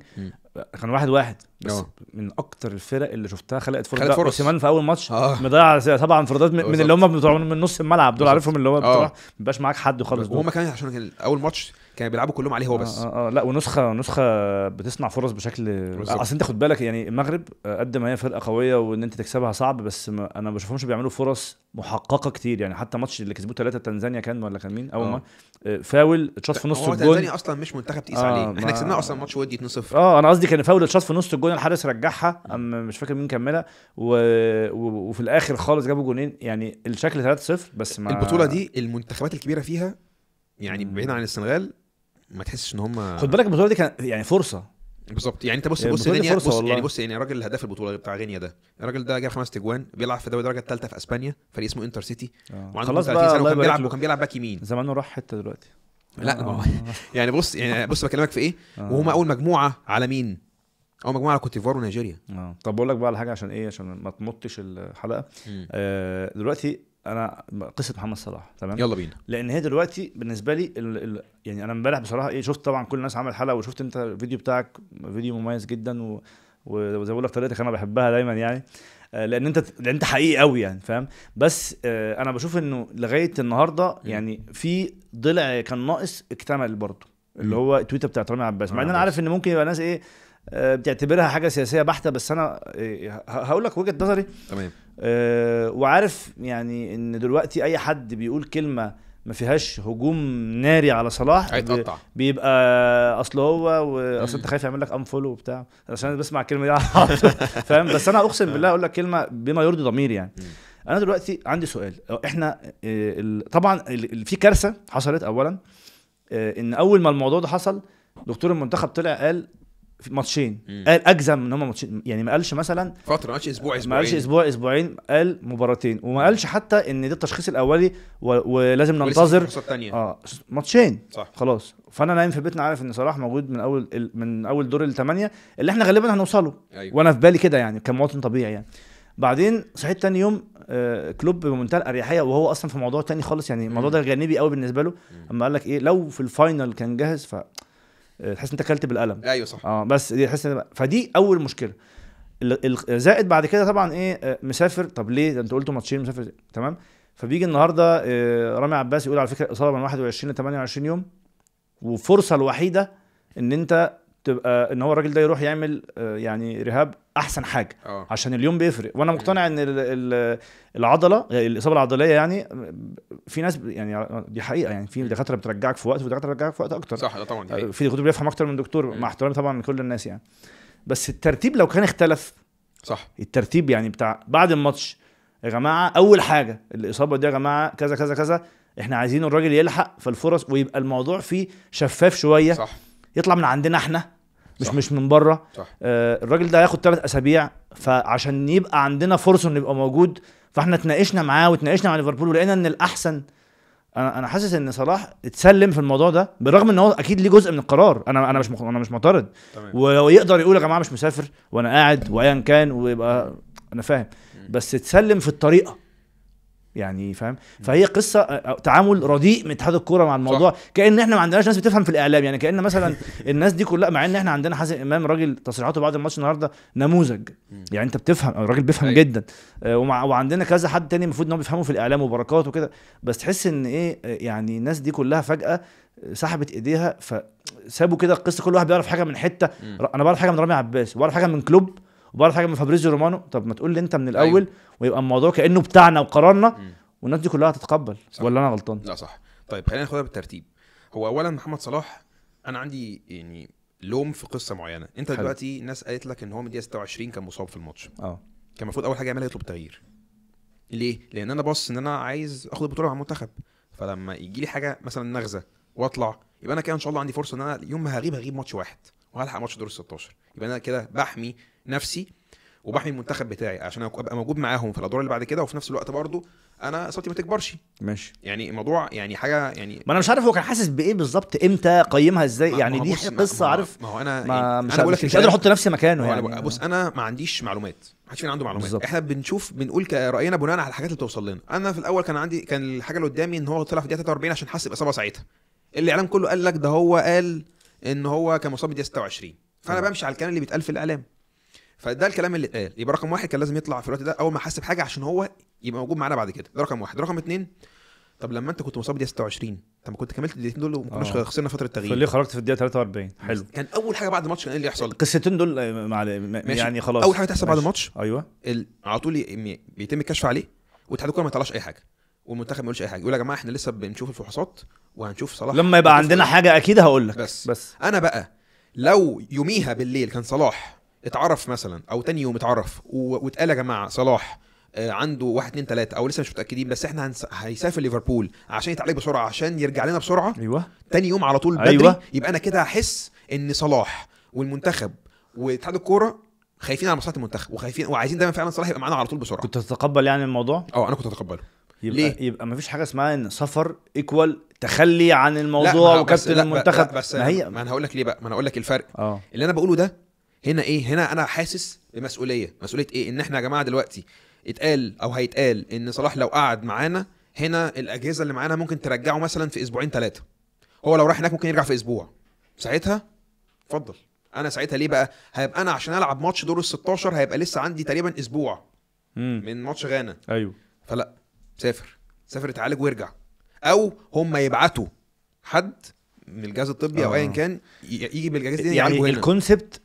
كان واحد واحد بس أوه. من اكتر الفرق اللي شفتها خلقت فرص خلقت فرص في اول ماتش آه. مضيع طبعا انفرادات من, من اللي هم بتوع من نص الملعب دول عارفهم اللي هو بتوع ما بيبقاش معاك حد خالص وهم كانوا عشان اول ماتش كانوا بيلعبوا كلهم عليه هو آه، بس آه آه لا ونسخه نسخه بتصنع فرص بشكل آه، اصل انت خد بالك يعني المغرب آه، قد ما هي فرقه قويه وان انت تكسبها صعب بس ما انا ما بشوفهمش بيعملوا فرص محققه كتير يعني حتى ماتش اللي كسبوه ثلاثه تنزانيا كان ولا كان مين اول ما فاول اتشاط في نص الجون تنزانيا اصلا مش منتخب تقيس آه عليه احنا كسبناه اصلا ماتش ودي 2 0 اه انا قصدي كان فاول اتشاط في نص الجون الحارس رجعها أم مش فاكر مين كملها و... و... وفي الاخر خالص جابوا جونين يعني الشكل 3 0 بس ما البطوله دي المنتخبات الكبيره فيها يعني بعيدا عن السنغال ما تحسش ان هم خد بالك البطوله دي كان يعني فرصه بالظبط يعني انت بص يعني بص يعني بص يعني بص يعني الراجل اللي هداف البطوله بتاع غينيا ده الراجل ده جاب خمس تجوان بيلعب في الدوري الدرجه الثالثه في اسبانيا فريق اسمه انتر سيتي آه. وعنده خلاص بقى سنه وكان بيلعب وكان بيلعب باك يمين زمانه راح حته دلوقتي لا آه. [laughs] يعني بص يعني بص بكلمك في ايه آه. وهم اول مجموعه على مين اول مجموعه على كوت ديفوار ونيجيريا اه طب بقول لك بقى على حاجه عشان ايه عشان ما تمطش الحلقه آه دلوقتي انا قصه محمد صلاح تمام يلا بينا لان هي دلوقتي بالنسبه لي الـ الـ يعني انا امبارح بصراحه ايه شفت طبعا كل الناس عمل حلقه وشفت انت الفيديو بتاعك فيديو مميز جدا وزي ما بقول لك طريقتك انا بحبها دايما يعني آه، لان انت لان انت حقيقي قوي يعني فاهم بس آه، انا بشوف انه لغايه النهارده يعني في ضلع كان ناقص اكتمل برضه اللي هو تويتر بتاعت رامي عباس مع ان انا عارف ان ممكن يبقى ناس ايه آه، بتعتبرها حاجه سياسيه بحته بس انا إيه، هقول لك وجهه نظري تمام آه، وعارف يعني ان دلوقتي اي حد بيقول كلمه ما فيهاش هجوم ناري على صلاح هيتقطع بيبقى اصل هو واصل انت خايف يعمل لك فولو وبتاع عشان بسمع الكلمه دي [laughs] فاهم بس انا اقسم بالله اقول لك كلمه بما يرضي ضميري يعني انا دلوقتي عندي سؤال احنا آه، طبعا في كارثه حصلت اولا آه، ان اول ما الموضوع ده حصل دكتور المنتخب طلع قال ماتشين قال اجزم ان هم ماتشين يعني ما قالش مثلا فتره ما قالش اسبوع اسبوعين ما قالش اسبوع اسبوعين قال مباراتين وما قالش حتى ان ده التشخيص الاولي و... ولازم ننتظر اه ماتشين صح خلاص فانا نايم في بيتنا عارف ان صلاح موجود من اول ال... من اول دور الثمانيه اللي احنا غالبا هنوصله أيوة. وانا في بالي كده يعني كمواطن طبيعي يعني بعدين صحيت تاني يوم آه كلوب بمنتهى الاريحيه وهو اصلا في موضوع تاني خالص يعني الموضوع ده جانبي قوي بالنسبه له اما قال لك ايه لو في الفاينل كان جاهز ف تحس انت اكلت بالقلم ايوه صح اه بس دي تحس فدي اول مشكله زائد بعد كده طبعا ايه آه، مسافر طب ليه انتوا انت ماتشين مسافر تمام فبيجي النهارده آه، رامي عباس يقول على فكره الاصابه من 21 ل 28 يوم والفرصه الوحيده ان انت تبقى ان هو الراجل ده يروح يعمل آه، يعني رهاب احسن حاجه أوه. عشان اليوم بيفرق وانا يعني مقتنع ان العضله الاصابه العضليه يعني في ناس يعني دي حقيقه يعني في دكاتره بترجعك في وقت ودكاتره بترجعك في وقت اكتر صح طبعا دي آه، في دكتور بيفهم اكتر من دكتور مع احترامي طبعا لكل الناس يعني بس الترتيب لو كان اختلف صح الترتيب يعني بتاع بعد الماتش يا جماعه اول حاجه الاصابه دي يا جماعه كذا كذا كذا احنا عايزين الراجل يلحق فالفرص ويبقى الموضوع فيه شفاف شويه صح يطلع من عندنا احنا مش صح. مش من بره صح. آه الراجل ده هياخد ثلاث اسابيع فعشان يبقى عندنا فرصه انه يبقى موجود فاحنا اتناقشنا معاه واتناقشنا مع ليفربول ولقينا ان الاحسن انا انا حاسس ان صلاح اتسلم في الموضوع ده بالرغم ان هو اكيد ليه جزء من القرار انا انا مش مخ... انا مش معترض ويقدر يقول يا جماعه مش مسافر وانا قاعد وايا كان ويبقى انا فاهم بس اتسلم في الطريقه يعني فاهم فهي قصه تعامل رديء من اتحاد الكوره مع الموضوع صح. كان احنا ما عندناش ناس بتفهم في الاعلام يعني كان مثلا [laughs] الناس دي كلها مع ان احنا عندنا حازم امام راجل تصريحاته بعد الماتش النهارده نموذج يعني انت بتفهم الراجل بيفهم أي. أيوة. جدا ومع وعندنا كذا حد تاني المفروض ان هم بيفهموا في الاعلام وبركات وكده بس تحس ان ايه يعني الناس دي كلها فجاه سحبت ايديها فسابوا كده القصه كل واحد بيعرف حاجه من حته انا بعرف حاجه من رامي عباس وبعرف حاجه من كلوب وبعرف حاجه من فابريزيو رومانو طب ما تقول لي انت من أيوه. الاول أيوة. ويبقى الموضوع كانه بتاعنا وقرارنا والناس دي كلها هتتقبل ولا انا غلطان لا صح طيب خلينا ناخدها بالترتيب هو اولا محمد صلاح انا عندي يعني لوم في قصه معينه انت حلو. دلوقتي ناس قالت لك ان هو من دقيقه 26 كان مصاب في الماتش اه كان المفروض اول حاجه يعملها يطلب تغيير ليه لان انا بص ان انا عايز اخد البطوله مع المنتخب فلما يجي لي حاجه مثلا نغزه واطلع يبقى انا كده ان شاء الله عندي فرصه ان انا يوم ما هغيب هغيب ماتش واحد وهلحق ماتش دور ال 16 يبقى انا كده بحمي نفسي وبحمي المنتخب بتاعي عشان ابقى موجود معاهم في الادوار اللي بعد كده وفي نفس الوقت برضه انا صوتي ما تكبرش ماشي يعني الموضوع يعني حاجه يعني ما انا مش عارف هو كان حاسس بايه بالظبط امتى قيمها ازاي يعني دي قصه عارف ما هو انا ما يعني مش, أنا مش, مش قادر احط نفسي مكانه يعني بص انا ما عنديش معلومات ما حدش فينا عنده معلومات بالزبط. احنا بنشوف بنقول راينا بناء على الحاجات اللي بتوصل لنا انا في الاول كان عندي كان الحاجه اللي قدامي ان هو طلع في دقيقه 43 عشان حس باصابه ساعتها الاعلام كله قال لك ده هو قال ان هو كان مصاب بدقيقه 26 فانا بمشي على الكلام اللي بيتقال في الاعلام فده الكلام اللي اتقال يبقى رقم واحد كان لازم يطلع في الوقت ده اول ما حس بحاجه عشان هو يبقى موجود معانا بعد كده ده رقم واحد رقم اثنين طب لما انت كنت مصاب دقيقه 26 طب ما كنت كملت الدقيقتين دول وما كناش آه. خسرنا فتره التغيير فليه خرجت في الدقيقه 43 حلو كان اول حاجه بعد الماتش كان ايه اللي يحصل القصتين دول آه، مع يعني خلاص اول حاجه تحصل بعد الماتش ايوه على طول بيتم الكشف عليه واتحاد الكوره ما يطلعش اي حاجه والمنتخب ما يقولش اي حاجه يقول يا جماعه احنا لسه بنشوف الفحوصات وهنشوف صلاح لما يبقى عندنا حاجه اكيد هقول لك بس بس انا بقى لو يوميها بالليل كان صلاح اتعرف مثلا او تاني يوم اتعرف واتقال يا جماعه صلاح آه، عنده واحد اتنين تلاته او لسه مش متاكدين بس احنا هنس... هيسافر ليفربول عشان يتعالج بسرعه عشان يرجع لنا بسرعه ايوه تاني يوم على طول بدري أيوة. يبقى انا كده هحس ان صلاح والمنتخب واتحاد الكوره خايفين على مصلحه المنتخب وخايفين وعايزين دايما فعلا صلاح يبقى معانا على طول بسرعه كنت تتقبل يعني الموضوع؟ اه انا كنت اتقبله يبقى ليه؟ يبقى مفيش حاجه اسمها ان سفر ايكوال تخلي عن الموضوع وكابتن المنتخب لا بس ما هي ما انا هقول لك ليه بقى ما انا هقول لك الفرق أوه. اللي انا بقوله ده هنا ايه هنا انا حاسس بمسؤوليه مسؤوليه ايه ان احنا يا جماعه دلوقتي اتقال او هيتقال ان صلاح لو قعد معانا هنا الاجهزه اللي معانا ممكن ترجعه مثلا في اسبوعين ثلاثه هو لو راح هناك ممكن يرجع في اسبوع ساعتها اتفضل انا ساعتها ليه بقى هيبقى انا عشان العب ماتش دور ال 16 هيبقى لسه عندي تقريبا اسبوع مم. من ماتش غانا ايوه فلا سافر سافر اتعالج وارجع او هم يبعتوا حد من الجهاز الطبي او آه. ايا كان يجي بالجهاز دي يعني الكونسبت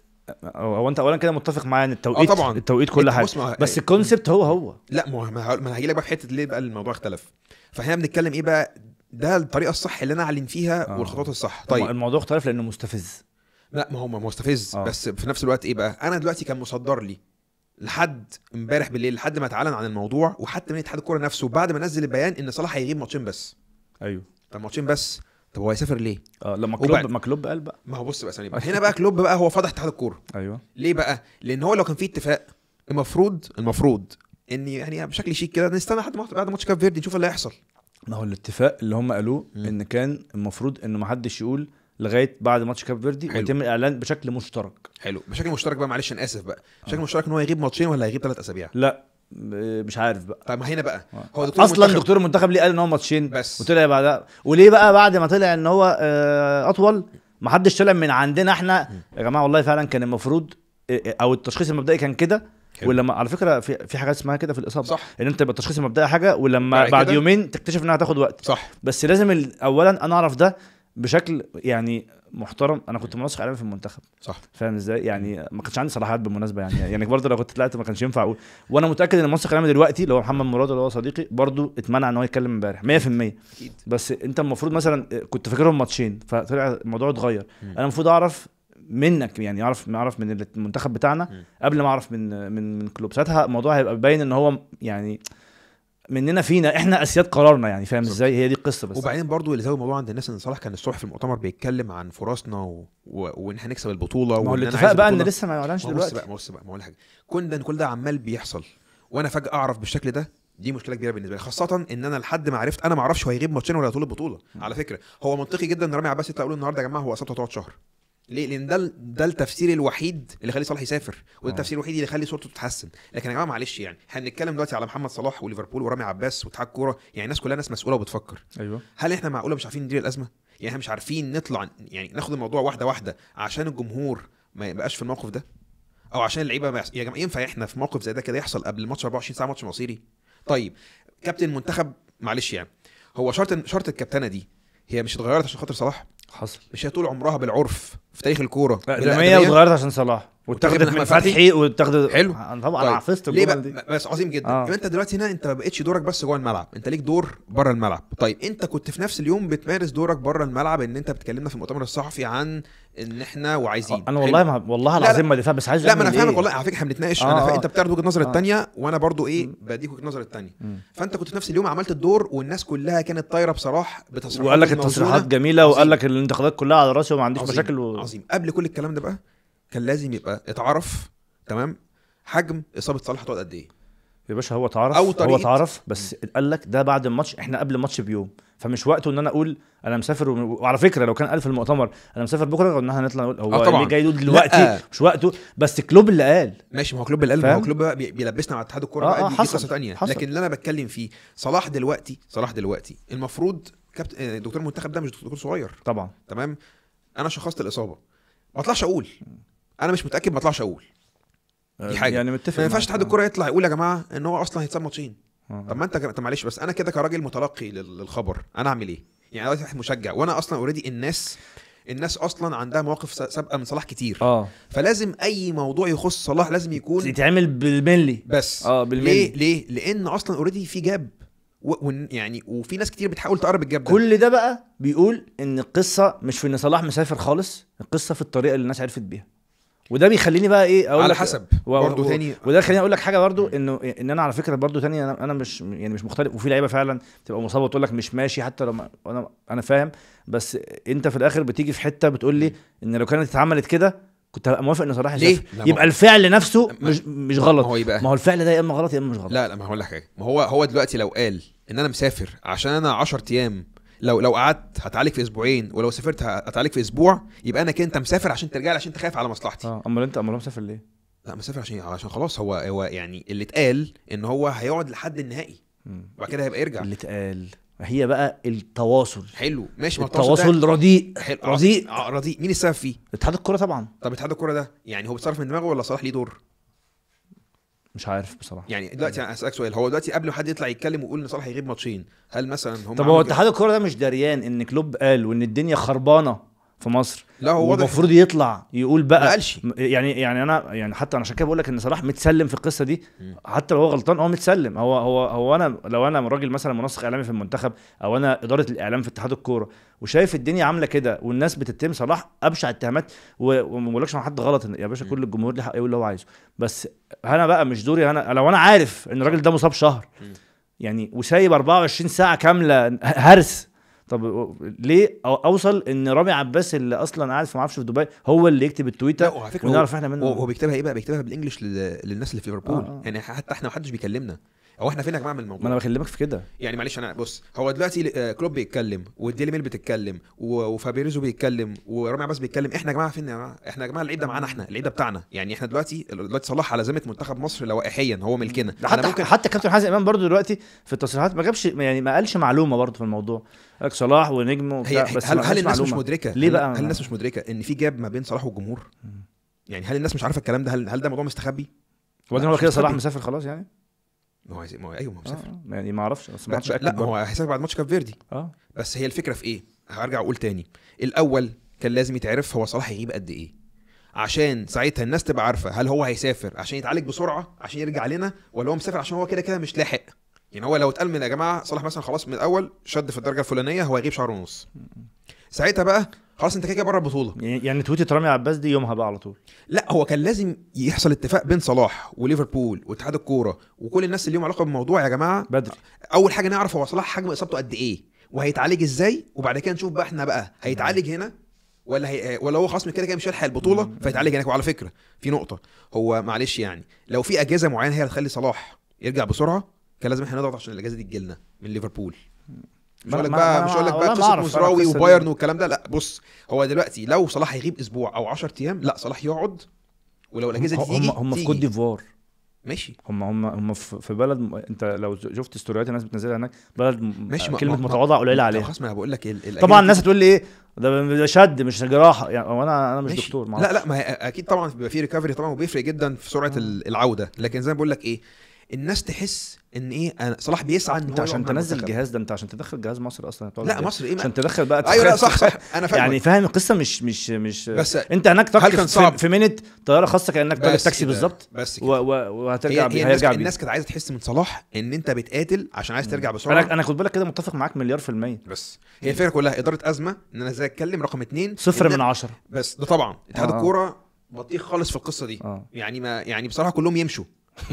هو انت اولا كده متفق معايا ان التوقيت آه طبعا التوقيت كل حاجه بس إيه. الكونسبت هو هو لا ما هو ما انا هجي لك بقى في حته ليه بقى الموضوع اختلف فاحنا بنتكلم ايه بقى ده الطريقه الصح اللي انا اعلن فيها آه. والخطوات الصح طيب الموضوع اختلف لانه مستفز لا ما هو مستفز آه. بس في نفس الوقت ايه بقى انا دلوقتي كان مصدر لي لحد امبارح بالليل لحد ما اتعلن عن الموضوع وحتى من اتحاد الكوره نفسه بعد ما نزل البيان ان صلاح هيغيب ماتشين بس ايوه ماتشين بس طب هو هيسافر ليه؟ اه لما كلوب ما كلوب قال بقى ما هو بص بقى ثانيه بقى [laughs] هنا بقى كلوب بقى هو فضح اتحاد الكوره ايوه ليه بقى؟ لان هو لو كان في اتفاق المفروض المفروض ان يعني بشكل شيك كده نستنى لحد بعد ماتش كاب فيردي نشوف اللي هيحصل ما هو الاتفاق اللي هم قالوه ان كان المفروض انه ما حدش يقول لغايه بعد ماتش كاب فيردي ويتم الاعلان بشكل مشترك حلو بشكل مشترك بقى معلش انا اسف بقى بشكل آه. مشترك ان هو يغيب ماتشين ولا هيغيب ثلاث اسابيع لا مش عارف بقى طب ما هنا بقى آه. هو دكتور اصلا المنتخب. دكتور المنتخب ليه قال ان هو ماتشين بس وطلع بعدها وليه بقى بعد ما طلع ان هو آه، اطول ما حدش طلع من عندنا احنا يا جماعه والله فعلا كان المفروض آه، او التشخيص المبدئي كان كده ولما على فكره في في حاجات اسمها كده في الاصابه صح ان انت التشخيص المبدئي حاجه ولما يعني بعد كده. يومين تكتشف انها هتاخد وقت صح بس لازم اولا انا اعرف ده بشكل يعني محترم انا كنت منسق اعلامي في المنتخب صح فاهم ازاي يعني ما كانش عندي صلاحيات بالمناسبه يعني يعني برضه لو كنت طلعت ما كانش ينفع اقول وانا متاكد ان المنسق الاعلامي دلوقتي اللي هو محمد مراد اللي هو صديقي برضه اتمنع ان هو يتكلم امبارح 100% اكيد بس انت المفروض مثلا كنت فاكرهم ماتشين فطلع الموضوع اتغير انا المفروض اعرف منك يعني اعرف اعرف من المنتخب بتاعنا قبل ما اعرف من من من كلوب ساعتها الموضوع هيبقى باين ان هو يعني مننا فينا احنا اسياد قرارنا يعني فاهم ازاي هي دي القصه بس وبعدين برضو اللي زود الموضوع عند الناس ان صلاح كان الصبح في المؤتمر بيتكلم عن فرصنا و... و... وان احنا نكسب البطوله ما هو الاتفاق بقى ان لسه ما اعلنش دلوقتي بص بقى بص بقى ما هو حاجه كل ده كل ده عمال بيحصل وانا فجاه اعرف بالشكل ده دي مشكله كبيره بالنسبه لي خاصه ان انا لحد ما عرفت انا ما اعرفش هيغيب ماتشين ولا طول البطوله على فكره هو منطقي جدا ان رامي عباس يطلع يقول النهارده يا جماعه هو اصابته هتقعد شهر ليه؟ لان ده ده التفسير الوحيد اللي يخلي صلاح يسافر وده آه. التفسير الوحيد اللي يخلي صورته تتحسن لكن يا جماعه معلش يعني احنا بنتكلم دلوقتي على محمد صلاح وليفربول ورامي عباس واتحاد كوره يعني الناس كلها ناس مسؤوله وبتفكر ايوه هل احنا معقوله مش عارفين ندير الازمه يعني احنا مش عارفين نطلع يعني ناخد الموضوع واحده واحده عشان الجمهور ما يبقاش في الموقف ده او عشان اللعيبه ما يا جماعه ينفع احنا في موقف زي ده كده يحصل قبل الماتش 24 ساعه ماتش مصيري طيب كابتن المنتخب معلش يعني هو شرط شرط الكابتنه دي هي مش اتغيرت عشان خاطر صلاح حصل مش هي طول عمرها بالعرف في تاريخ الكوره الأقدمية واتغيرت عشان صلاح واتاخدت من فتحي واتاخدت حلو آه، طبعا طيب. حفظت ليه بقى دي. بس عظيم جدا آه. انت دلوقتي هنا انت ما بقتش دورك بس جوه الملعب انت ليك دور بره الملعب طيب انت كنت في نفس اليوم بتمارس دورك بره الملعب ان انت بتكلمنا في المؤتمر الصحفي عن ان احنا وعايزين انا والله ما والله العظيم ما دفاع بس عايز لا ما انا فاهمك إيه؟ والله على فكره احنا بنتناقش آه. انا ف... انت بتعرض وجهه نظر آه. الثانيه وانا برضو ايه بديك وجهه نظر الثانيه فانت كنت في نفس اليوم عملت الدور والناس كلها كانت طايره بصراحه بتصريحات وقال لك التصريحات جميله وقال لك الانتقادات كلها على راسي وما عنديش عظيم. مشاكل و... عظيم قبل كل الكلام ده بقى كان لازم يبقى اتعرف تمام حجم اصابه صلاح هتقعد قد ايه يا باشا هو اتعرف هو اتعرف بس قال لك ده بعد الماتش احنا قبل الماتش بيوم فمش وقته ان انا اقول انا مسافر وعلى فكره لو كان قال في المؤتمر انا مسافر بكره قلنا هنطلع نقول آه، هو طبعا جاي يقول دلوقتي لا. مش وقته بس كلوب اللي قال ماشي ما هو كلوب اللي قال ما هو كلوب بقى بيلبسنا على اتحاد الكوره آه بقى آه دي قصه ثانيه لكن اللي انا بتكلم فيه صلاح دلوقتي صلاح دلوقتي المفروض كابتن آه، دكتور المنتخب ده مش دكتور صغير طبعا تمام انا شخصت الاصابه ما اطلعش اقول انا مش متاكد ما اطلعش اقول دي آه، حاجه يعني متفق ما ينفعش اتحاد الكوره يطلع يقول يا جماعه ان هو اصلا هيتصاب ماتشين آه. طب ما انت طب معلش بس انا كده كراجل متلقي للخبر انا اعمل ايه؟ يعني انا مشجع وانا اصلا اوريدي الناس الناس اصلا عندها مواقف سابقه من صلاح كتير اه فلازم اي موضوع يخص صلاح لازم يكون يتعمل بالملي بس اه بالملي ليه ليه لان اصلا اوريدي في جاب و... يعني وفي ناس كتير بتحاول تقرب الجاب ده كل ده بقى بيقول ان القصه مش في ان صلاح مسافر خالص القصه في الطريقه اللي الناس عرفت بيها وده بيخليني بقى ايه اقول على حسب و... برضه و... تاني وده خليني اقول لك حاجه برضه انه ان انا على فكره برضه تاني انا انا مش يعني مش مختلف وفي لعيبه فعلا تبقى مصابه وتقول لك مش ماشي حتى لو ما... انا انا فاهم بس انت في الاخر بتيجي في حته بتقول لي ان لو كانت اتعملت كده كنت هبقى موافق ان صلاح ليه؟ يبقى الفعل نفسه مش مش غلط ما هو يبقى ما هو الفعل ده يا اما غلط يا اما مش غلط لا لا ما هقول لك حاجه ما هو هو دلوقتي لو قال ان انا مسافر عشان انا 10 ايام لو لو قعدت هتعالج في اسبوعين ولو سافرت هتعالج في اسبوع يبقى انا كده انت مسافر عشان ترجع لي عشان انت خايف على مصلحتي اه امال انت امال مسافر ليه لا مسافر عشان عشان خلاص هو هو يعني اللي اتقال ان هو هيقعد لحد النهائي وبعد كده هيبقى يرجع اللي اتقال هي بقى التواصل حلو ماشي التواصل رديء رديء اه، رديء مين السبب فيه؟ اتحاد الكوره طبعا طب اتحاد الكوره ده يعني هو بيتصرف من دماغه ولا صلاح ليه دور؟ مش عارف بصراحه يعني دلوقتي انا اسالك سؤال هو دلوقتي قبل حد يطلع يتكلم ويقول ان صلاح هيغيب ماتشين هل مثلا هم طب هو اتحاد الكوره ده مش دريان ان كلوب قال وان الدنيا خربانه في مصر لا هو المفروض يطلع يقول بقى ما قالش يعني يعني انا يعني حتى انا عشان كده بقول لك ان صلاح متسلم في القصه دي حتى لو هو غلطان هو متسلم هو هو هو انا لو انا راجل مثلا منسق اعلامي في المنتخب او انا اداره الاعلام في اتحاد الكوره وشايف الدنيا عامله كده والناس بتتهم صلاح ابشع اتهامات وما بقولكش انا حد غلط يا باشا كل الجمهور ليه حق يقول اللي هو عايزه بس انا بقى مش دوري انا لو انا عارف ان الراجل ده مصاب شهر يعني وسايب 24 ساعه كامله هرس طب ليه اوصل ان رامي عباس اللي اصلا قاعد في معرفش في دبي هو اللي يكتب التويته ونعرف احنا منه هو بيكتبها ايه بقى بيكتبها بالانجلش للناس اللي في ليفربول آه. آه. يعني حتى احنا محدش بيكلمنا هو احنا فين يا جماعه من الموضوع ما انا بكلمك في كده يعني معلش انا بص هو دلوقتي آه، كلوب بيتكلم والديلي ميل بتتكلم وفابيريزو بيتكلم ورامي عباس بيتكلم احنا يا جماعه فين يا جماعه احنا يا جماعه العيب ده معانا احنا العيب ده بتاعنا يعني احنا دلوقتي دلوقتي صلاح على زمة منتخب مصر لوائحيا هو ملكنا حتى ممكن... حتى كابتن حازم امام برضه دلوقتي في التصريحات ما جابش يعني ما قالش معلومه برضه في الموضوع قال صلاح ونجم وبتاع بس هل, هل الناس مش مدركه ليه بقى هل الناس مش مدركه ان في جاب ما بين صلاح والجمهور يعني هل الناس مش عارفه الكلام ده هل هل ده موضوع مستخبي وبعدين هو كده صلاح مسافر خلاص يعني ما هو ما هو ايوه ما هو مسافر آه. آه. يعني ما اعرفش بس ما حدش لا هو هيسافر بعد ماتش كاب فيردي اه بس هي الفكره في ايه؟ هرجع اقول تاني الاول كان لازم يتعرف هو صلاح هيغيب قد ايه عشان ساعتها الناس تبقى عارفه هل هو هيسافر عشان يتعالج بسرعه عشان يرجع لنا ولا هو مسافر عشان هو كده كده مش لاحق يعني هو لو اتقال من يا جماعه صلاح مثلا خلاص من الاول شد في الدرجه الفلانيه هو هيغيب شهر ونص ساعتها بقى خلاص انت كده كده بره البطوله يعني, يعني تويتة رامي عباس دي يومها بقى على طول لا هو كان لازم يحصل اتفاق بين صلاح وليفربول واتحاد الكوره وكل الناس اللي ليهم علاقه بالموضوع يا جماعه بدري اول حاجه نعرف هو صلاح حجم اصابته قد ايه وهيتعالج ازاي وبعد كده نشوف بقى احنا بقى هيتعالج هنا ولا هي ولا هو خلاص كده كده مش هيلحق البطوله فيتعالج هناك وعلى فكره في نقطه هو معلش يعني لو في اجهزه معينه هي اللي تخلي صلاح يرجع بسرعه كان لازم احنا نضغط عشان الاجازه دي تجيلنا من ليفربول مش هقول لك بقى مش هقول لك بقى قصه مزراوي وبايرن والكلام ده لا بص هو دلوقتي لو صلاح هيغيب اسبوع او 10 ايام لا صلاح يقعد ولو الاجهزه دي تيجي هم في كوت ديفوار ماشي هم هم هم في بلد م... انت لو شفت ستوريات الناس بتنزلها هناك بلد م... ماشي كلمه متواضعه متواضع قليله عليها خلاص ما انا بقول لك ال... طبعا الناس هتقول لي ايه ده شد مش جراحه يعني انا انا مش ماشي. دكتور معرفش. لا لا ما هي اكيد طبعا بيبقى في ريكفري طبعا وبيفرق جدا في سرعه العوده لكن زي ما بقول لك ايه الناس تحس ان ايه أنا صلاح إيه، بيسعى انت عشان تنزل الجهاز ده انت عشان تدخل جهاز مصر اصلا لا إيه؟ مصر ايه عشان تدخل بقى ايوه لا صح صح انا فاهم يعني فاهم القصه مش مش مش بس انت هناك هل كان صعب في منت طياره خاصه كانك طالع تاكسي بالظبط بس كده وهترجع هي هيرجع الناس كانت عايزه تحس من صلاح ان انت بتقاتل عشان عايز ترجع بسرعه انا انا خد بالك كده متفق معاك مليار في الميه بس هي الفكره كلها اداره ازمه ان انا ازاي اتكلم رقم اثنين صفر من عشرة بس ده طبعا اتحاد آه. الكوره بطيخ خالص في القصه دي آه. يعني ما يعني بصراحه كلهم يمشوا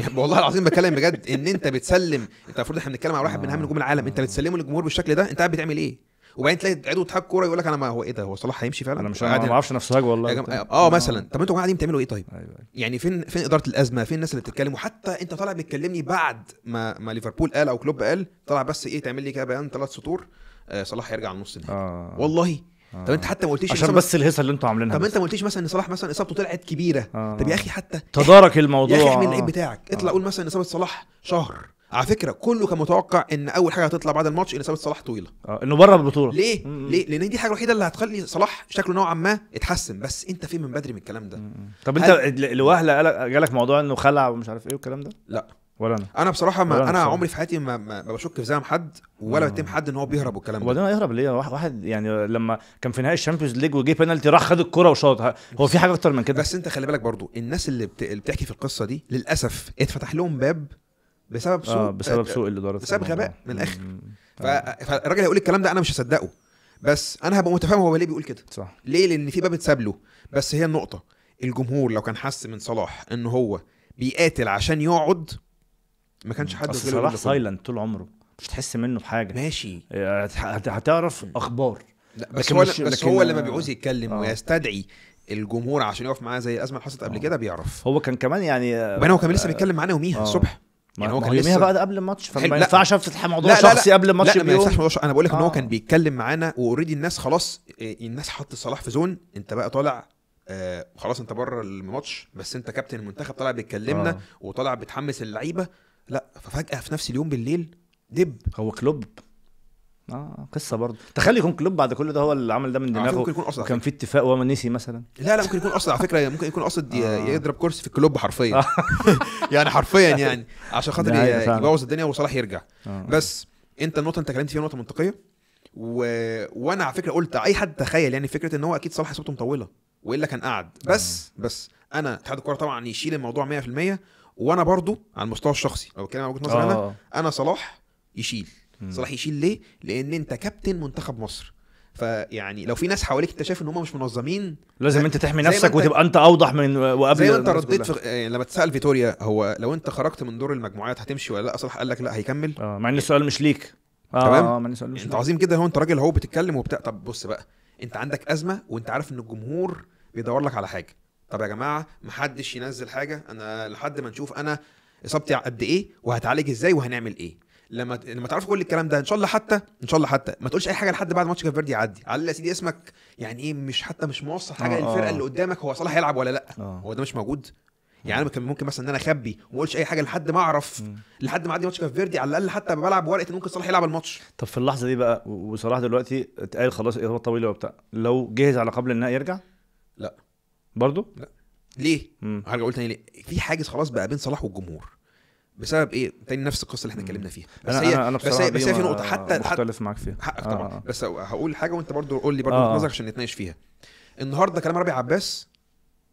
[laughs] والله العظيم بكلم بجد ان انت بتسلم انت المفروض احنا بنتكلم على واحد من اهم نجوم العالم انت بتسلمه للجمهور بالشكل ده انت قاعد بتعمل ايه؟ وبعدين تلاقي عدو اتحاد كوره يقول لك انا ما هو ايه ده هو صلاح هيمشي فعلا انا مش انا ما اعرفش نفسك والله جم... اه مثلا آه. طب انتوا قاعدين بتعملوا ايه طيب أيوة، أيوة. يعني فين فين اداره الازمه فين الناس اللي بتتكلم وحتى انت طالع بتكلمني بعد ما ما ليفربول قال او كلوب قال طلع بس ايه تعمل لي كده بيان ثلاث سطور آه صلاح هيرجع النص النهائي آه. والله طب انت حتى ما قلتيش عشان بس الهيصه اللي انتوا عاملينها طب انت ما قلتيش مثلا ان صلاح مثلا اصابته طلعت كبيره آه. طب يا اخي حتى تدارك الموضوع يا اخي اعمل اللعيب بتاعك آه. اطلع قول مثلا اصابه صلاح شهر على فكره كله كان متوقع ان اول حاجه هتطلع بعد الماتش ان اصابه صلاح طويله اه انه بره البطوله ليه م-م. ليه لان دي الحاجه الوحيده اللي هتخلي صلاح شكله نوعا ما اتحسن بس انت فين من بدري من الكلام ده م-م. طب انت الوهله لوهله جالك موضوع انه خلع ومش عارف ايه والكلام ده لا ولا انا انا بصراحه ما انا, أنا عمري في حياتي ما, ما بشك في زعم حد ولا آه. بتهم حد ان هو بيهرب والكلام ده وبعدين هيهرب ليه واحد يعني لما كان في نهائي الشامبيونز ليج وجه بينالتي راح خد الكره وشاط هو في حاجه اكتر من كده بس انت خلي بالك برضو الناس اللي, بت... اللي بتحكي في القصه دي للاسف اتفتح لهم باب بسبب سوء آه بسبب سوء الاداره بسبب غباء من الاخر ف... فالراجل هيقول الكلام ده انا مش هصدقه بس انا هبقى متفاهم هو ليه بيقول كده صح ليه لان في باب اتساب له بس هي النقطه الجمهور لو كان حس من صلاح ان هو بيقاتل عشان يقعد ما كانش حد اصل صلاح سايلنت طول عمره مش تحس منه بحاجه ماشي اه، هتعرف اخبار لا بس هو مش بس هو لما بيعوز يتكلم آه. ويستدعي الجمهور عشان يقف معاه زي الازمه اللي حصلت قبل آه. كده بيعرف هو كان كمان يعني وبعدين اه، هو كان لسه بيتكلم معانا يوميها الصبح يعني هو كان يوميها بقى قبل الماتش فما ينفعش افتح موضوع شخصي قبل الماتش لا ما ينفعش موضوع انا بقول لك آه. ان هو كان بيتكلم معانا واوريدي الناس خلاص الناس حط صلاح في زون انت بقى طالع آه خلاص انت بره الماتش بس انت كابتن المنتخب طالع بيتكلمنا آه. وطالع بتحمس اللعيبه لا ففجاه في نفس اليوم بالليل دب هو كلوب اه قصه برضه تخيل يكون كلوب بعد كل ده هو اللي عمل ده من دماغه ممكن يكون كان في اتفاق وهو نسي مثلا لا لا ممكن يكون قصد على فكره ممكن يكون قصد آه. يضرب كرسي في الكلوب حرفيا آه. [laughs] يعني حرفيا يعني عشان خاطر يبوظ الدنيا وصلاح يرجع آه. بس انت النقطه انت كلمت فيها نقطه منطقيه و... وانا على فكره قلت اي حد تخيل يعني فكره ان هو اكيد صلاح صوته مطوله والا كان قعد آه. بس آه. بس انا اتحاد الكوره طبعا يشيل الموضوع 100% وانا برضو على المستوى الشخصي لو بتكلم عن وجهه نظري انا آه. انا صلاح يشيل مم. صلاح يشيل ليه؟ لان انت كابتن منتخب مصر فيعني لو في ناس حواليك انت شايف ان هم مش منظمين لازم انت تحمي نفسك انت وتبقى انت اوضح من وقبل زي ما انت رديت في... يعني لما تسال فيتوريا هو لو انت خرجت من دور المجموعات هتمشي ولا لا صلاح قال لك لا هيكمل اه مع ان السؤال مش ليك اه تمام آه مع ان السؤال مش يعني انت عظيم جدا هو انت راجل هو بتتكلم وبتاع طب بص بقى انت عندك ازمه وانت عارف ان الجمهور بيدور لك على حاجه طب يا جماعه محدش ينزل حاجه انا لحد ما نشوف انا اصابتي قد ايه وهتعالج ازاي وهنعمل ايه لما لما تعرفوا كل الكلام ده ان شاء الله حتى ان شاء الله حتى ما تقولش اي حاجه لحد بعد ماتش كافيردي يعدي على يا سيدي اسمك يعني ايه مش حتى مش موصل حاجه آه، آه. للفرقه اللي قدامك هو صلاح هيلعب ولا لا آه. هو ده مش موجود يعني انا كان ممكن مثلا ان انا اخبي وما اقولش اي حاجه لحد ما اعرف لحد ما اعدي ماتش كافيردي على الاقل حتى بلعب ورقه ممكن صلاح يلعب الماتش طب في اللحظه دي بقى وصلاح دلوقتي اتقال خلاص اصابه طويله وبتاع لو جهز على قبل النهائي يرجع لا برضه لا ليه؟ هرجع اقول تاني ليه؟ في حاجز خلاص بقى بين صلاح والجمهور بسبب ايه؟ تاني نفس القصه اللي احنا اتكلمنا فيها بس أنا هي أنا بس هي بس هي في نقطه حتى مختلف معاك فيها حقك طبعا آه. بس هقول حاجه وانت برضو قول لي برضو آه. نظرك عشان نتناقش فيها النهارده كلام ربيع عباس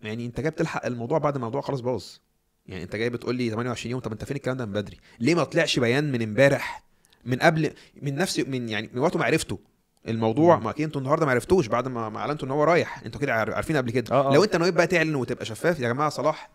يعني انت جاي بتلحق الموضوع بعد ما الموضوع خلاص باظ يعني انت جاي بتقول لي 28 يوم طب انت فين الكلام ده من بدري؟ ليه ما طلعش بيان من امبارح؟ من قبل من نفس من يعني من وقت ما عرفته الموضوع ما اكيد انتوا النهارده ما عرفتوش بعد ما اعلنتوا ان هو رايح انتوا كده عارفين قبل كده آه, آه. لو انت نويت بقى تعلن وتبقى شفاف يا جماعه صلاح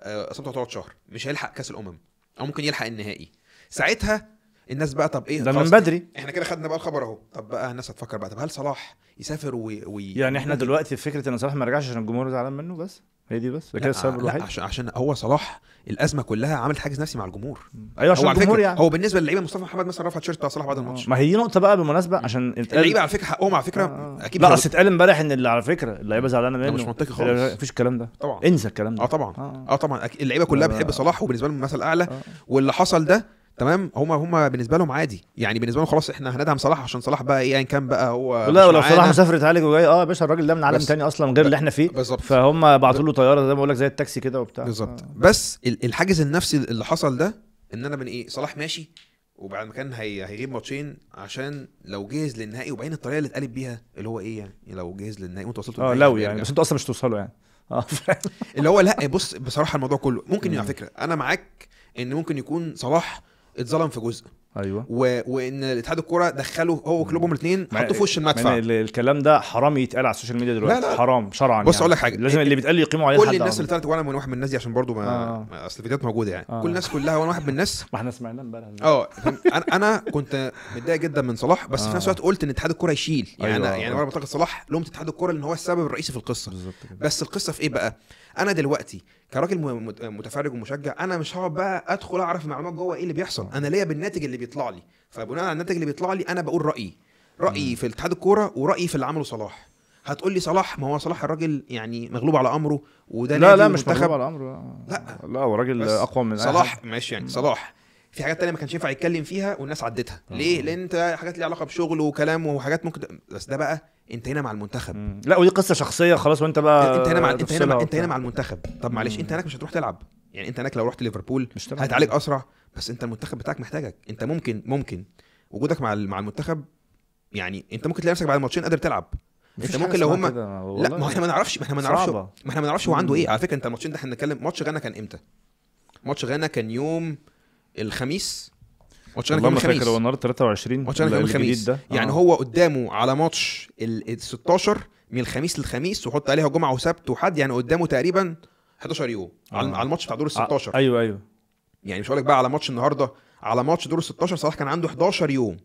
اصابته هتقعد شهر مش هيلحق كاس الامم او ممكن يلحق النهائي ساعتها الناس بقى طب ايه ده من بدري احنا كده خدنا بقى الخبر اهو طب بقى الناس هتفكر بقى طب هل صلاح يسافر وي... وي... يعني احنا دلوقتي فكره ان صلاح ما رجعش عشان الجمهور زعلان منه بس هي دي بس ده كده السبب الوحيد عشان عشان هو صلاح الازمه كلها عملت حاجز نفسي مع الجمهور ايوه عشان الجمهور يعني هو بالنسبه للعيبه مصطفى محمد مثلا رفع تيشيرت بتاع صلاح بعد الماتش ما هي دي نقطه بقى بالمناسبه عشان اللعيبه على فكره حقهم على فكره آه. آه. اكيد لا اصل اتقال امبارح ان اللي على فكره اللعيبه زعلانه منه مش منطقي خالص مفيش الكلام ده طبعا انسى الكلام ده اه طبعا اه, آه طبعا اللعيبه كلها بتحب صلاح وبالنسبه لهم مثل اعلى آه. واللي حصل ده تمام هما هما بالنسبه لهم عادي يعني بالنسبه لهم خلاص احنا هندعم صلاح عشان صلاح بقى ايه ايا كان بقى هو لا ولو صلاح مسافر اتعالج وجاي اه يا باشا الراجل ده من عالم تاني اصلا غير اللي احنا فيه بالظبط فهم بعتوا له طياره زي ما بقول لك زي التاكسي كده وبتاع بالظبط آه. بس الحاجز النفسي اللي حصل ده ان انا من ايه صلاح ماشي وبعد ما كان هي... هيغيب ماتشين عشان لو جهز للنهائي وبعدين الطريقه اللي اتقلب بيها اللي هو ايه يعني لو جهز للنهائي وانت وصلت اه لو يعني إيه؟ بس انتوا اصلا مش توصلوا يعني اه [laughs] اللي هو لا بص بصراحه الموضوع كله ممكن على فكره انا معاك ان ممكن يكون صلاح اتظلم في جزء ايوه و... وان الاتحاد الكوره دخله هو وكلوبهم الاثنين حطوه في وش المدفع يعني الكلام ده حرام يتقال على السوشيال ميديا دلوقتي لا لا. حرام شرعا بص يعني. اقول لك يعني. حاجه لازم اللي بيتقال يقيموا عليه كل حد الناس اللي طلعت وانا من واحد من الناس دي عشان برضو ما آه. اصل الفيديوهات موجوده يعني آه. كل الناس كلها وانا واحد من الناس ما احنا سمعناه امبارح اه انا كنت متضايق جدا من صلاح بس آه. في نفس آه. الوقت قلت ان اتحاد الكوره يشيل يعني أيوة. يعني آه. انا يعني وانا بنتقد صلاح لومت اتحاد الكوره لان هو السبب الرئيسي في القصه بالظبط بس القصه في ايه بقى انا دلوقتي كراجل متفرج ومشجع انا مش هقعد بقى ادخل اعرف المعلومات جوه ايه اللي بيحصل انا ليا بالناتج اللي بيطلع لي فبناء على الناتج اللي بيطلع لي انا بقول رايي رايي في اتحاد الكوره ورايي في اللي عمله صلاح هتقول لي صلاح ما هو صلاح الراجل يعني مغلوب على امره وده لا لا مش مغلوب على امره لا لا هو راجل اقوى من صلاح ماشي يعني صلاح في حاجات تانية ما كانش ينفع يتكلم فيها والناس عدتها ليه لان انت حاجات ليها علاقه بشغل وكلام وحاجات ممكن بس ده بقى انت هنا مع المنتخب مم. لا ودي قصه شخصيه خلاص وانت بقى انت هنا مع انت هنا مع... انت هنا مع المنتخب طب معلش انت هناك مش هتروح تلعب يعني انت هناك لو رحت ليفربول هتعالج اسرع بس انت المنتخب بتاعك محتاجك انت ممكن ممكن وجودك مع مع المنتخب يعني انت ممكن تلاقي نفسك بعد الماتشين قادر تلعب انت ممكن لو هم لا ما احنا ما نعرفش ما احنا ما نعرفش ما احنا ما نعرفش هو عنده ايه على فكره انت الماتشين ده احنا نتكلم ماتش غانا كان امتى ماتش غانا كان يوم الخميس ماتش كان يوم الخميس فاكر هو النهارده 23 انا يوم الخميس ده. يعني آه. هو قدامه على ماتش ال 16 من الخميس للخميس وحط عليها جمعه وسبت وحد يعني قدامه تقريبا 11 يوم آه. على الماتش بتاع دور ال 16 آه. ايوه ايوه يعني مش هقول لك بقى على ماتش النهارده على ماتش دور ال 16 صلاح كان عنده 11 يوم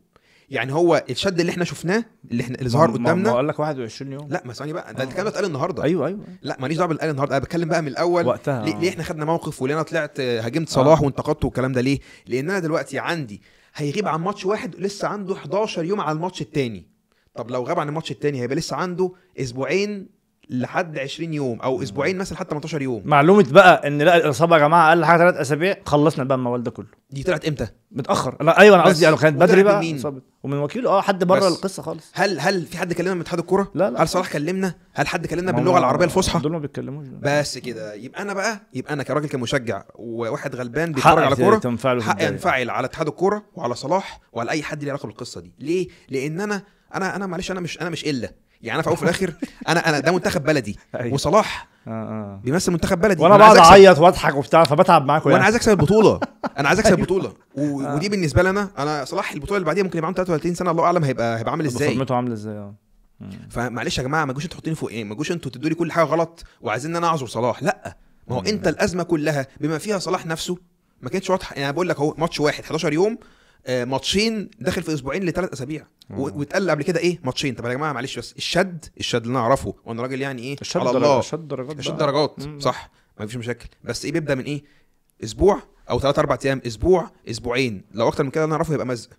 يعني هو الشد اللي احنا شفناه اللي احنا اللي ظهر قدامنا اقول لك 21 يوم لا ما ثواني بقى ده آه. الكلام ده اتقال النهارده ايوه ايوه لا ماليش دعوه بالقال النهارده انا بتكلم بقى من الاول وقتها ليه, آه. ليه احنا خدنا موقف وليه انا طلعت هاجمت آه، صلاح آه. وانتقدته والكلام ده ليه؟ لان انا دلوقتي عندي هيغيب عن ماتش واحد لسه عنده 11 يوم على الماتش الثاني طب لو غاب عن الماتش الثاني هيبقى لسه عنده اسبوعين لحد 20 يوم او اسبوعين مثلا حتى 18 يوم معلومه بقى ان لا الاصابه يا جماعه اقل حاجه ثلاث اسابيع خلصنا بقى الموال ده كله دي طلعت امتى متاخر لا ايوه انا قصدي انا يعني كانت بدري بقى مين؟ صابت. ومن وكيله اه حد بره القصه خالص هل هل في حد كلمنا من اتحاد الكوره لا لا هل صلاح كلمنا هل حد كلمنا باللغه العربيه الفصحى دول ما بيتكلموش بس كده يبقى انا بقى يبقى انا كراجل كمشجع وواحد غلبان بيتفرج على كوره حق ينفعل على اتحاد الكوره وعلى صلاح وعلى اي حد ليه علاقه بالقصه دي ليه لان انا انا انا معلش انا مش انا مش الا يعني انا في الاول وفي الاخر انا انا ده منتخب بلدي [laughs] أيوه. وصلاح آه، آه. بيمثل منتخب بلدي وانا بقعد اعيط واضحك وبتاع فبتعب معاكم وانا يعني. عايز اكسب البطوله انا عايز اكسب [laughs] أيوه. البطوله ودي آه. بالنسبه لي انا انا صلاح البطوله اللي بعديها ممكن يبقى عنده 33 سنه الله اعلم هيبقى هيبقى عامل ازاي فورمته عامله ازاي اه فمعلش يا جماعه ما تجوش تحطيني فوق ايه ما تجوش انتوا تدوا لي كل حاجه غلط وعايزين ان انا اعذر صلاح لا ما هو انت الازمه كلها بما فيها صلاح نفسه ما كانتش واضحه يعني بقول لك اهو ماتش واحد 11 يوم آه، ماتشين داخل في اسبوعين لثلاث اسابيع واتقال قبل كده ايه ماتشين طب يا جماعه معلش بس الشد الشد اللي انا اعرفه وانا راجل يعني ايه الشد على الله الشد درجات الشد درجات صح ما فيش مشاكل بس ايه بيبدا من ايه اسبوع او ثلاث اربع ايام اسبوع اسبوعين لو اكتر من كده انا اعرفه يبقى مزق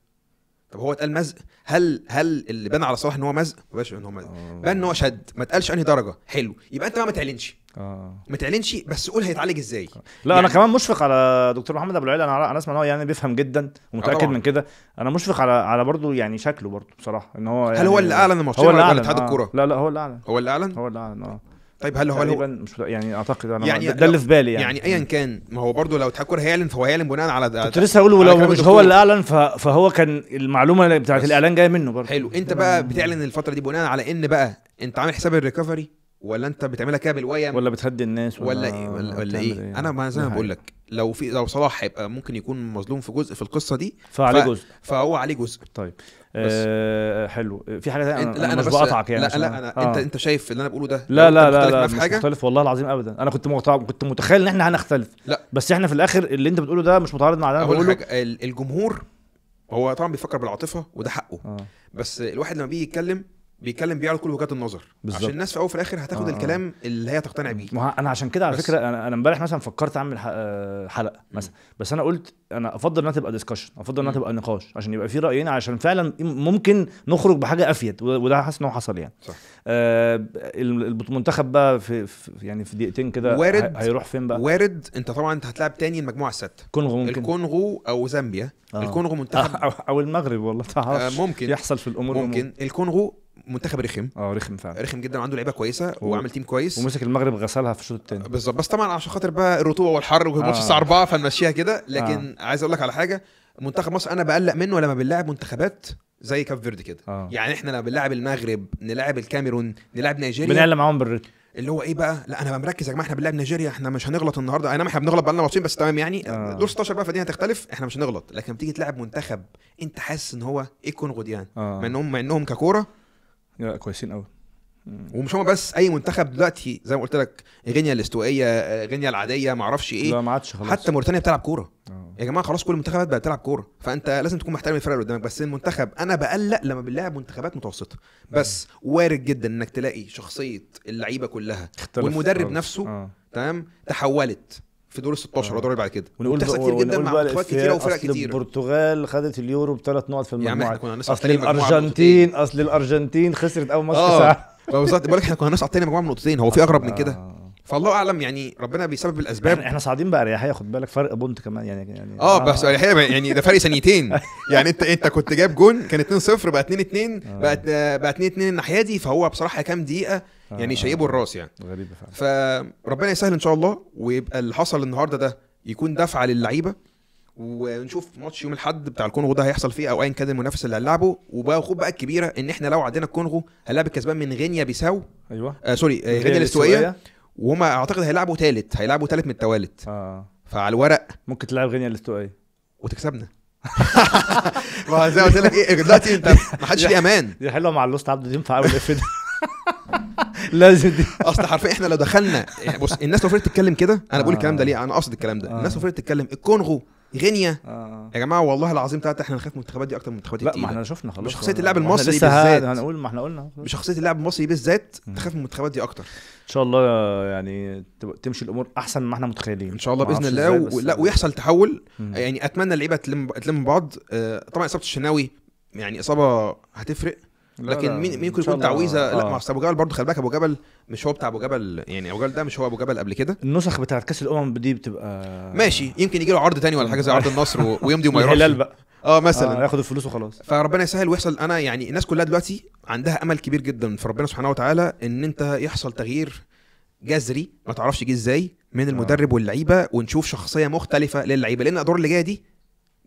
طب هو اتقال مزق هل هل اللي بان على صلاح ان هو مزق ما بقاش ان هو مزق آه. بان ان هو شد ما اتقالش انهي درجه حلو يبقى انت بقى ما تعلنش اه ما تعلنش بس قول هيتعالج ازاي لا يعني انا كمان مشفق على دكتور محمد ابو العيد انا انا اسمع ان هو يعني بيفهم جدا ومتاكد آه، من كده انا مشفق على على برضه يعني شكله برضه بصراحه ان هو يعني هل هو يعني اللي اعلن الماتش هو اللي اعلن اتحاد آه. الكوره؟ لا لا هو اللي اعلن هو اللي اعلن هو اللي اعلن اه طيب هل هو هل هو مش يعني اعتقد انا يعني ده اللي في بالي يعني يعني ايا كان ما هو برضه لو تحكر هيعلن فهو هيعلن بناء على كنت لسه هقول ولو مش هو اللي اعلن فهو كان المعلومه بتاعت الاعلان جايه منه برضه حلو انت بقى بتعلن الفتره دي بناء على ان بقى انت عامل حساب الريكفري ولا انت بتعملها كده بالويم ولا بتهدي الناس ولا, ولا ايه ولا, ولا ايه يعني. انا ما زي ما بقول لك لو في لو صلاح هيبقى ممكن يكون مظلوم في جزء في القصه دي فعليه ف... جزء فهو عليه جزء طيب آه، حلو في حاجه ثانيه أنا, لا انا مش بقطعك يعني لا لا انا آه. انت انت شايف اللي انا بقوله ده لا لا لا, لا مش حاجة. مختلف والله العظيم ابدا انا كنت مغطع... كنت متخيل ان احنا هنختلف لا بس احنا في الاخر اللي انت بتقوله ده مش متعارض مع اللي انا بقوله الجمهور هو طبعا بيفكر بالعاطفه وده حقه آه. بس الواحد لما بيجي يتكلم بيتكلم بيعرض كل وجهات النظر بالزبط. عشان الناس في الاول وفي الاخر هتاخد آه. آه. الكلام اللي هي تقتنع بيه ما انا عشان كده على بس. فكره انا امبارح مثلا فكرت اعمل آه، حلقه مثلا بس انا قلت انا افضل انها تبقى ديسكشن افضل انها تبقى نقاش عشان يبقى في رايين عشان فعلا ممكن نخرج بحاجه افيد وده حاسس ان هو حصل يعني صح آه المنتخب بقى في, في يعني في دقيقتين كده وارد هيروح فين بقى وارد انت طبعا انت هتلعب تاني المجموعه السادسه كونغو ممكن الكونغو او زامبيا آه. الكونغو منتخب [laughs] او المغرب والله تعرف آه ممكن يحصل في الامور ممكن الكونغو منتخب رخم اه رخم فعلا رخم جدا وعنده لعيبه كويسه وعامل تيم كويس ومسك المغرب غسلها في الشوط الثاني بالظبط بس طبعا عشان خاطر بقى الرطوبه والحر والماتش آه. الساعه 4 فنمشيها كده آه. لكن آه. عايز اقول لك على حاجه منتخب مصر انا بقلق منه لما بنلاعب منتخبات زي كاب فيردي كده آه. يعني احنا لما بنلاعب المغرب نلاعب الكاميرون نلاعب نيجيريا بنعلى معاهم بالريتم اللي هو ايه بقى لا انا مركز يا جماعه احنا بنلعب نيجيريا احنا مش هنغلط النهارده اي نعم احنا بنغلط بقالنا ماتشين بس تمام يعني آه. دور 16 بقى فدي هتختلف احنا مش هنغلط لكن تيجي تلعب منتخب انت حاسس ان هو ايه كونغو ديان آه. مع انهم مع انهم ككوره لا كويسين قوي ومش هما بس اي منتخب دلوقتي زي ما قلت لك غينيا الاستوائيه غينيا العاديه ما اعرفش ايه لا ما عادش خلاص حتى موريتانيا بتلعب كوره آه. يا جماعه خلاص كل المنتخبات بقت بتلعب كوره فانت لازم تكون محترم الفرق اللي قدامك بس المنتخب انا بقلق لما بنلاعب منتخبات متوسطه بس وارد جدا انك تلاقي شخصيه اللعيبه كلها والمدرب آه. نفسه آه. تمام تحولت في دور ال 16 ودور اللي بعد كده ونقول بقى كتير جدا مع منتخبات كتيره وفرق كتير البرتغال خدت اليورو بثلاث نقط في المجموعه يعني كنا اصل الارجنتين اصل الارجنتين خسرت اول ماتش اه بالظبط بقول لك احنا كنا هنصعد تاني مجموعه من نقطتين هو في اغرب من آه. كده فالله اعلم يعني ربنا بيسبب الاسباب يعني احنا صاعدين باريحيه خد بالك فرق بونت كمان يعني يعني اه يعني بس اريحيه يعني ده فرق ثانيتين [laughs] يعني انت انت كنت جايب جون كان 2 0 بقى 2 2 بقى بقى 2 2 الناحيه دي فهو بصراحه كام دقيقه آه. يعني شيبه الراس يعني غريبه فعلا فربنا يسهل ان شاء الله ويبقى اللي حصل النهارده ده يكون دفعه للعيبه ونشوف ماتش يوم الاحد بتاع الكونغو ده هيحصل فيه او ايا كان المنافس اللي هنلعبه وبقى الخوف بقى الكبيره ان احنا لو عدينا الكونغو هنلاعب الكسبان من غينيا بيساو ايوه آه سوري آه غينيا الاستوائيه وهما اعتقد هيلعبوا ثالث هيلعبوا ثالث من التوالت اه فعلى الورق ممكن تلعب غينيا الاستوائيه وتكسبنا [laughs] ما زي ما قلت لك ايه دلوقتي انت ما حدش ليه امان دي حلوه مع اللوست عبد ينفع قوي الاف ده لازم دي اصل حرفيا احنا لو دخلنا يعني بص الناس لو فضلت تتكلم كده انا بقول الكلام ده آه. ليه انا قصد الكلام ده آه. الناس لو فضلت تتكلم الكونغو غينيا آه،, آه. يا جماعه والله العظيم ثلاثه احنا نخاف من المنتخبات دي اكتر من المنتخبات لا ما احنا شفنا خلاص بشخصيه اللاعب المصري بالذات هنقول ما احنا قلنا بشخصيه اللاعب المصري بالذات تخاف من المنتخبات دي اكتر ان شاء الله يعني تمشي الامور احسن ما احنا متخيلين ان شاء الله باذن الله و... لا يعني ويحصل تحول مم. يعني اتمنى اللعيبه تلم تلم بعض آه، طبعا اصابه الشناوي يعني اصابه هتفرق لكن لا مين مين يكون يكون تعويذه لا آه. ما ابو جبل برضه خلي بالك ابو جبل مش هو بتاع ابو جبل يعني ابو جبل ده مش هو ابو جبل قبل كده النسخ بتاعت كاس الامم دي بتبقى ماشي يمكن يجي له عرض تاني ولا حاجه زي عرض النصر ويمضي وما [laughs] يروحش الهلال بقى اه مثلا آه ياخد الفلوس وخلاص فربنا يسهل ويحصل انا يعني الناس كلها دلوقتي عندها امل كبير جدا في ربنا سبحانه وتعالى ان انت يحصل تغيير جذري ما تعرفش جه ازاي من المدرب واللعيبه ونشوف شخصيه مختلفه للعيبه لان الادوار اللي جايه دي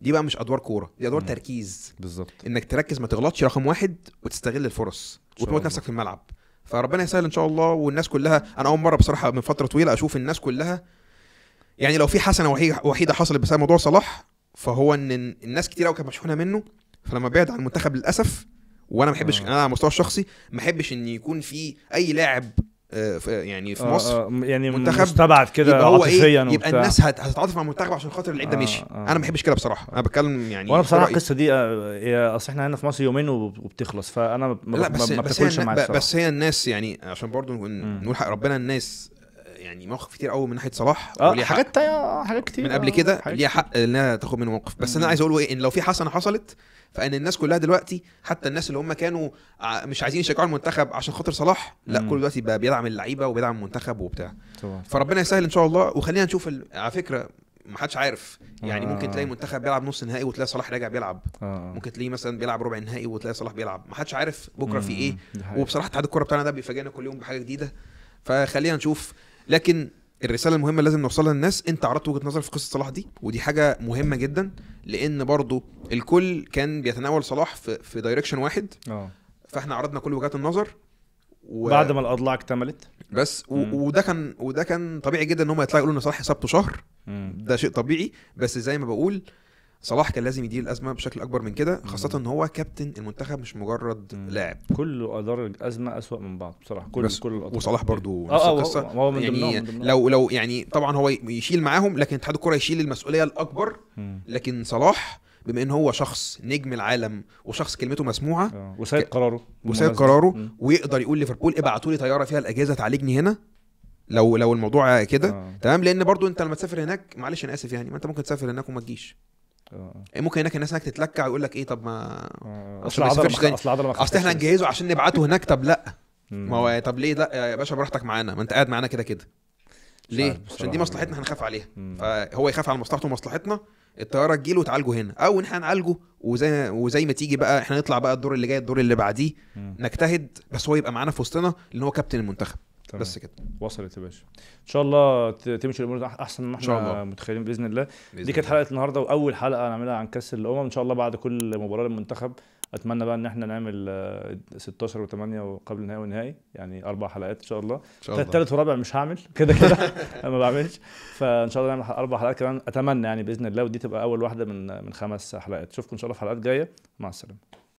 دي بقى مش ادوار كوره دي ادوار مم. تركيز بالظبط انك تركز ما تغلطش رقم واحد وتستغل الفرص وتموت نفسك في الملعب فربنا يسهل ان شاء الله والناس كلها انا اول مره بصراحه من فتره طويله اشوف الناس كلها يعني لو في حسنه وحيده حصلت بسبب موضوع صلاح فهو ان الناس كتير قوي كانت مشحونه منه فلما بعد عن المنتخب للاسف وانا ما بحبش آه. يعني انا على المستوى الشخصي ما بحبش ان يكون في اي لاعب آه، يعني في آه، مصر آه يعني منتخب مستبعد كده يبقى هو إيه؟ عاطفيا إيه؟ يبقى وبتاع. الناس هتتعاطف مع المنتخب عشان خاطر اللعيب ده آه مشي آه انا ما بحبش كده بصراحه انا بتكلم يعني وانا بصراحه القصه دي اصل آه، احنا هنا في مصر يومين وبتخلص فانا ما بتاكلش مع بس, هي بس هي الناس يعني عشان برضو نقول حق ربنا الناس يعني مواقف كتير قوي من ناحيه صلاح اه حاجات آه، حاجات كتير من آه، قبل كده ليها حق انها تاخد منه موقف بس انا عايز اقول ايه ان لو في حسنه حصلت فان الناس كلها دلوقتي حتى الناس اللي هم كانوا مش عايزين يشجعوا المنتخب عشان خاطر صلاح لا كل دلوقتي بقى بيدعم اللعيبه وبيدعم المنتخب وبتاع طبعا. فربنا يسهل ان شاء الله وخلينا نشوف على فكره ما حدش عارف يعني آه. ممكن تلاقي منتخب بيلعب نص نهائي وتلاقي صلاح راجع بيلعب آه. ممكن تلاقيه مثلا بيلعب ربع نهائي وتلاقي صلاح بيلعب ما حدش عارف بكره في ايه وبصراحه اتحاد الكوره بتاعنا ده بيفاجئنا كل يوم بحاجه جديده فخلينا نشوف لكن الرساله المهمه لازم نوصلها للناس انت عرضت وجهه نظر في قصه صلاح دي ودي حاجه مهمه جدا لان برضو الكل كان بيتناول صلاح في, في دايركشن واحد اه فاحنا عرضنا كل وجهات النظر و... بعد ما الاضلاع اكتملت بس و... وده كان وده كان طبيعي جدا ان هم يطلعوا يقولوا ان صلاح اصابته شهر مم. ده شيء طبيعي بس زي ما بقول صلاح كان لازم يدير الازمه بشكل اكبر من كده خاصه ان هو كابتن المنتخب مش مجرد لاعب كله ادار الازمه اسوا من بعض بصراحه كل بس كل الأطلع. وصلاح برضو آه، نفس آه القصه آه هو من يعني ضمنهم يعني لو لو يعني طبعا هو يشيل معاهم لكن اتحاد الكره يشيل المسؤوليه الاكبر لكن صلاح بما ان هو شخص نجم العالم وشخص كلمته مسموعه وسايب آه، وسيد قراره وسيد قراره ويقدر يقول ليفربول ابعتوا لي طياره فيها الاجهزه تعالجني هنا لو لو الموضوع كده آه. تمام لان برضو انت لما تسافر هناك معلش انا اسف يعني ما انت ممكن تسافر هناك وما تجيش آه. يعني ممكن هناك الناس هناك تتلكع ويقول لك ايه طب ما آه. اصل العضله اصل العضله اصل احنا نجهزه عشان نبعته هناك طب لا ما هو طب ليه لا يا باشا براحتك معانا ما انت قاعد معانا كده كده ليه؟ عشان دي مصلحتنا هنخاف عليها مم. فهو يخاف على مصلحته ومصلحتنا الطياره تجي له وتعالجه هنا او ان احنا نعالجه وزي وزي ما تيجي بقى احنا نطلع بقى الدور اللي جاي الدور اللي بعديه نجتهد بس هو يبقى معانا في وسطنا لان هو كابتن المنتخب تمام. بس كده وصلت يا باشا ان شاء الله تمشي الامور احسن ما احنا متخيلين باذن الله بإذن دي كانت حلقه النهارده واول حلقه هنعملها عن كاس الامم ان شاء الله بعد كل مباراه للمنتخب اتمنى بقى ان احنا نعمل 16 آه، و8 وقبل النهائي والنهائي يعني اربع حلقات ان شاء الله, الثالث والرابع ورابع مش هعمل كده كده [laughs] انا ما بعملش فان شاء الله نعمل اربع حلقات كمان اتمنى يعني باذن الله ودي تبقى اول واحده من من خمس حلقات اشوفكم ان شاء الله في حلقات جايه مع السلامه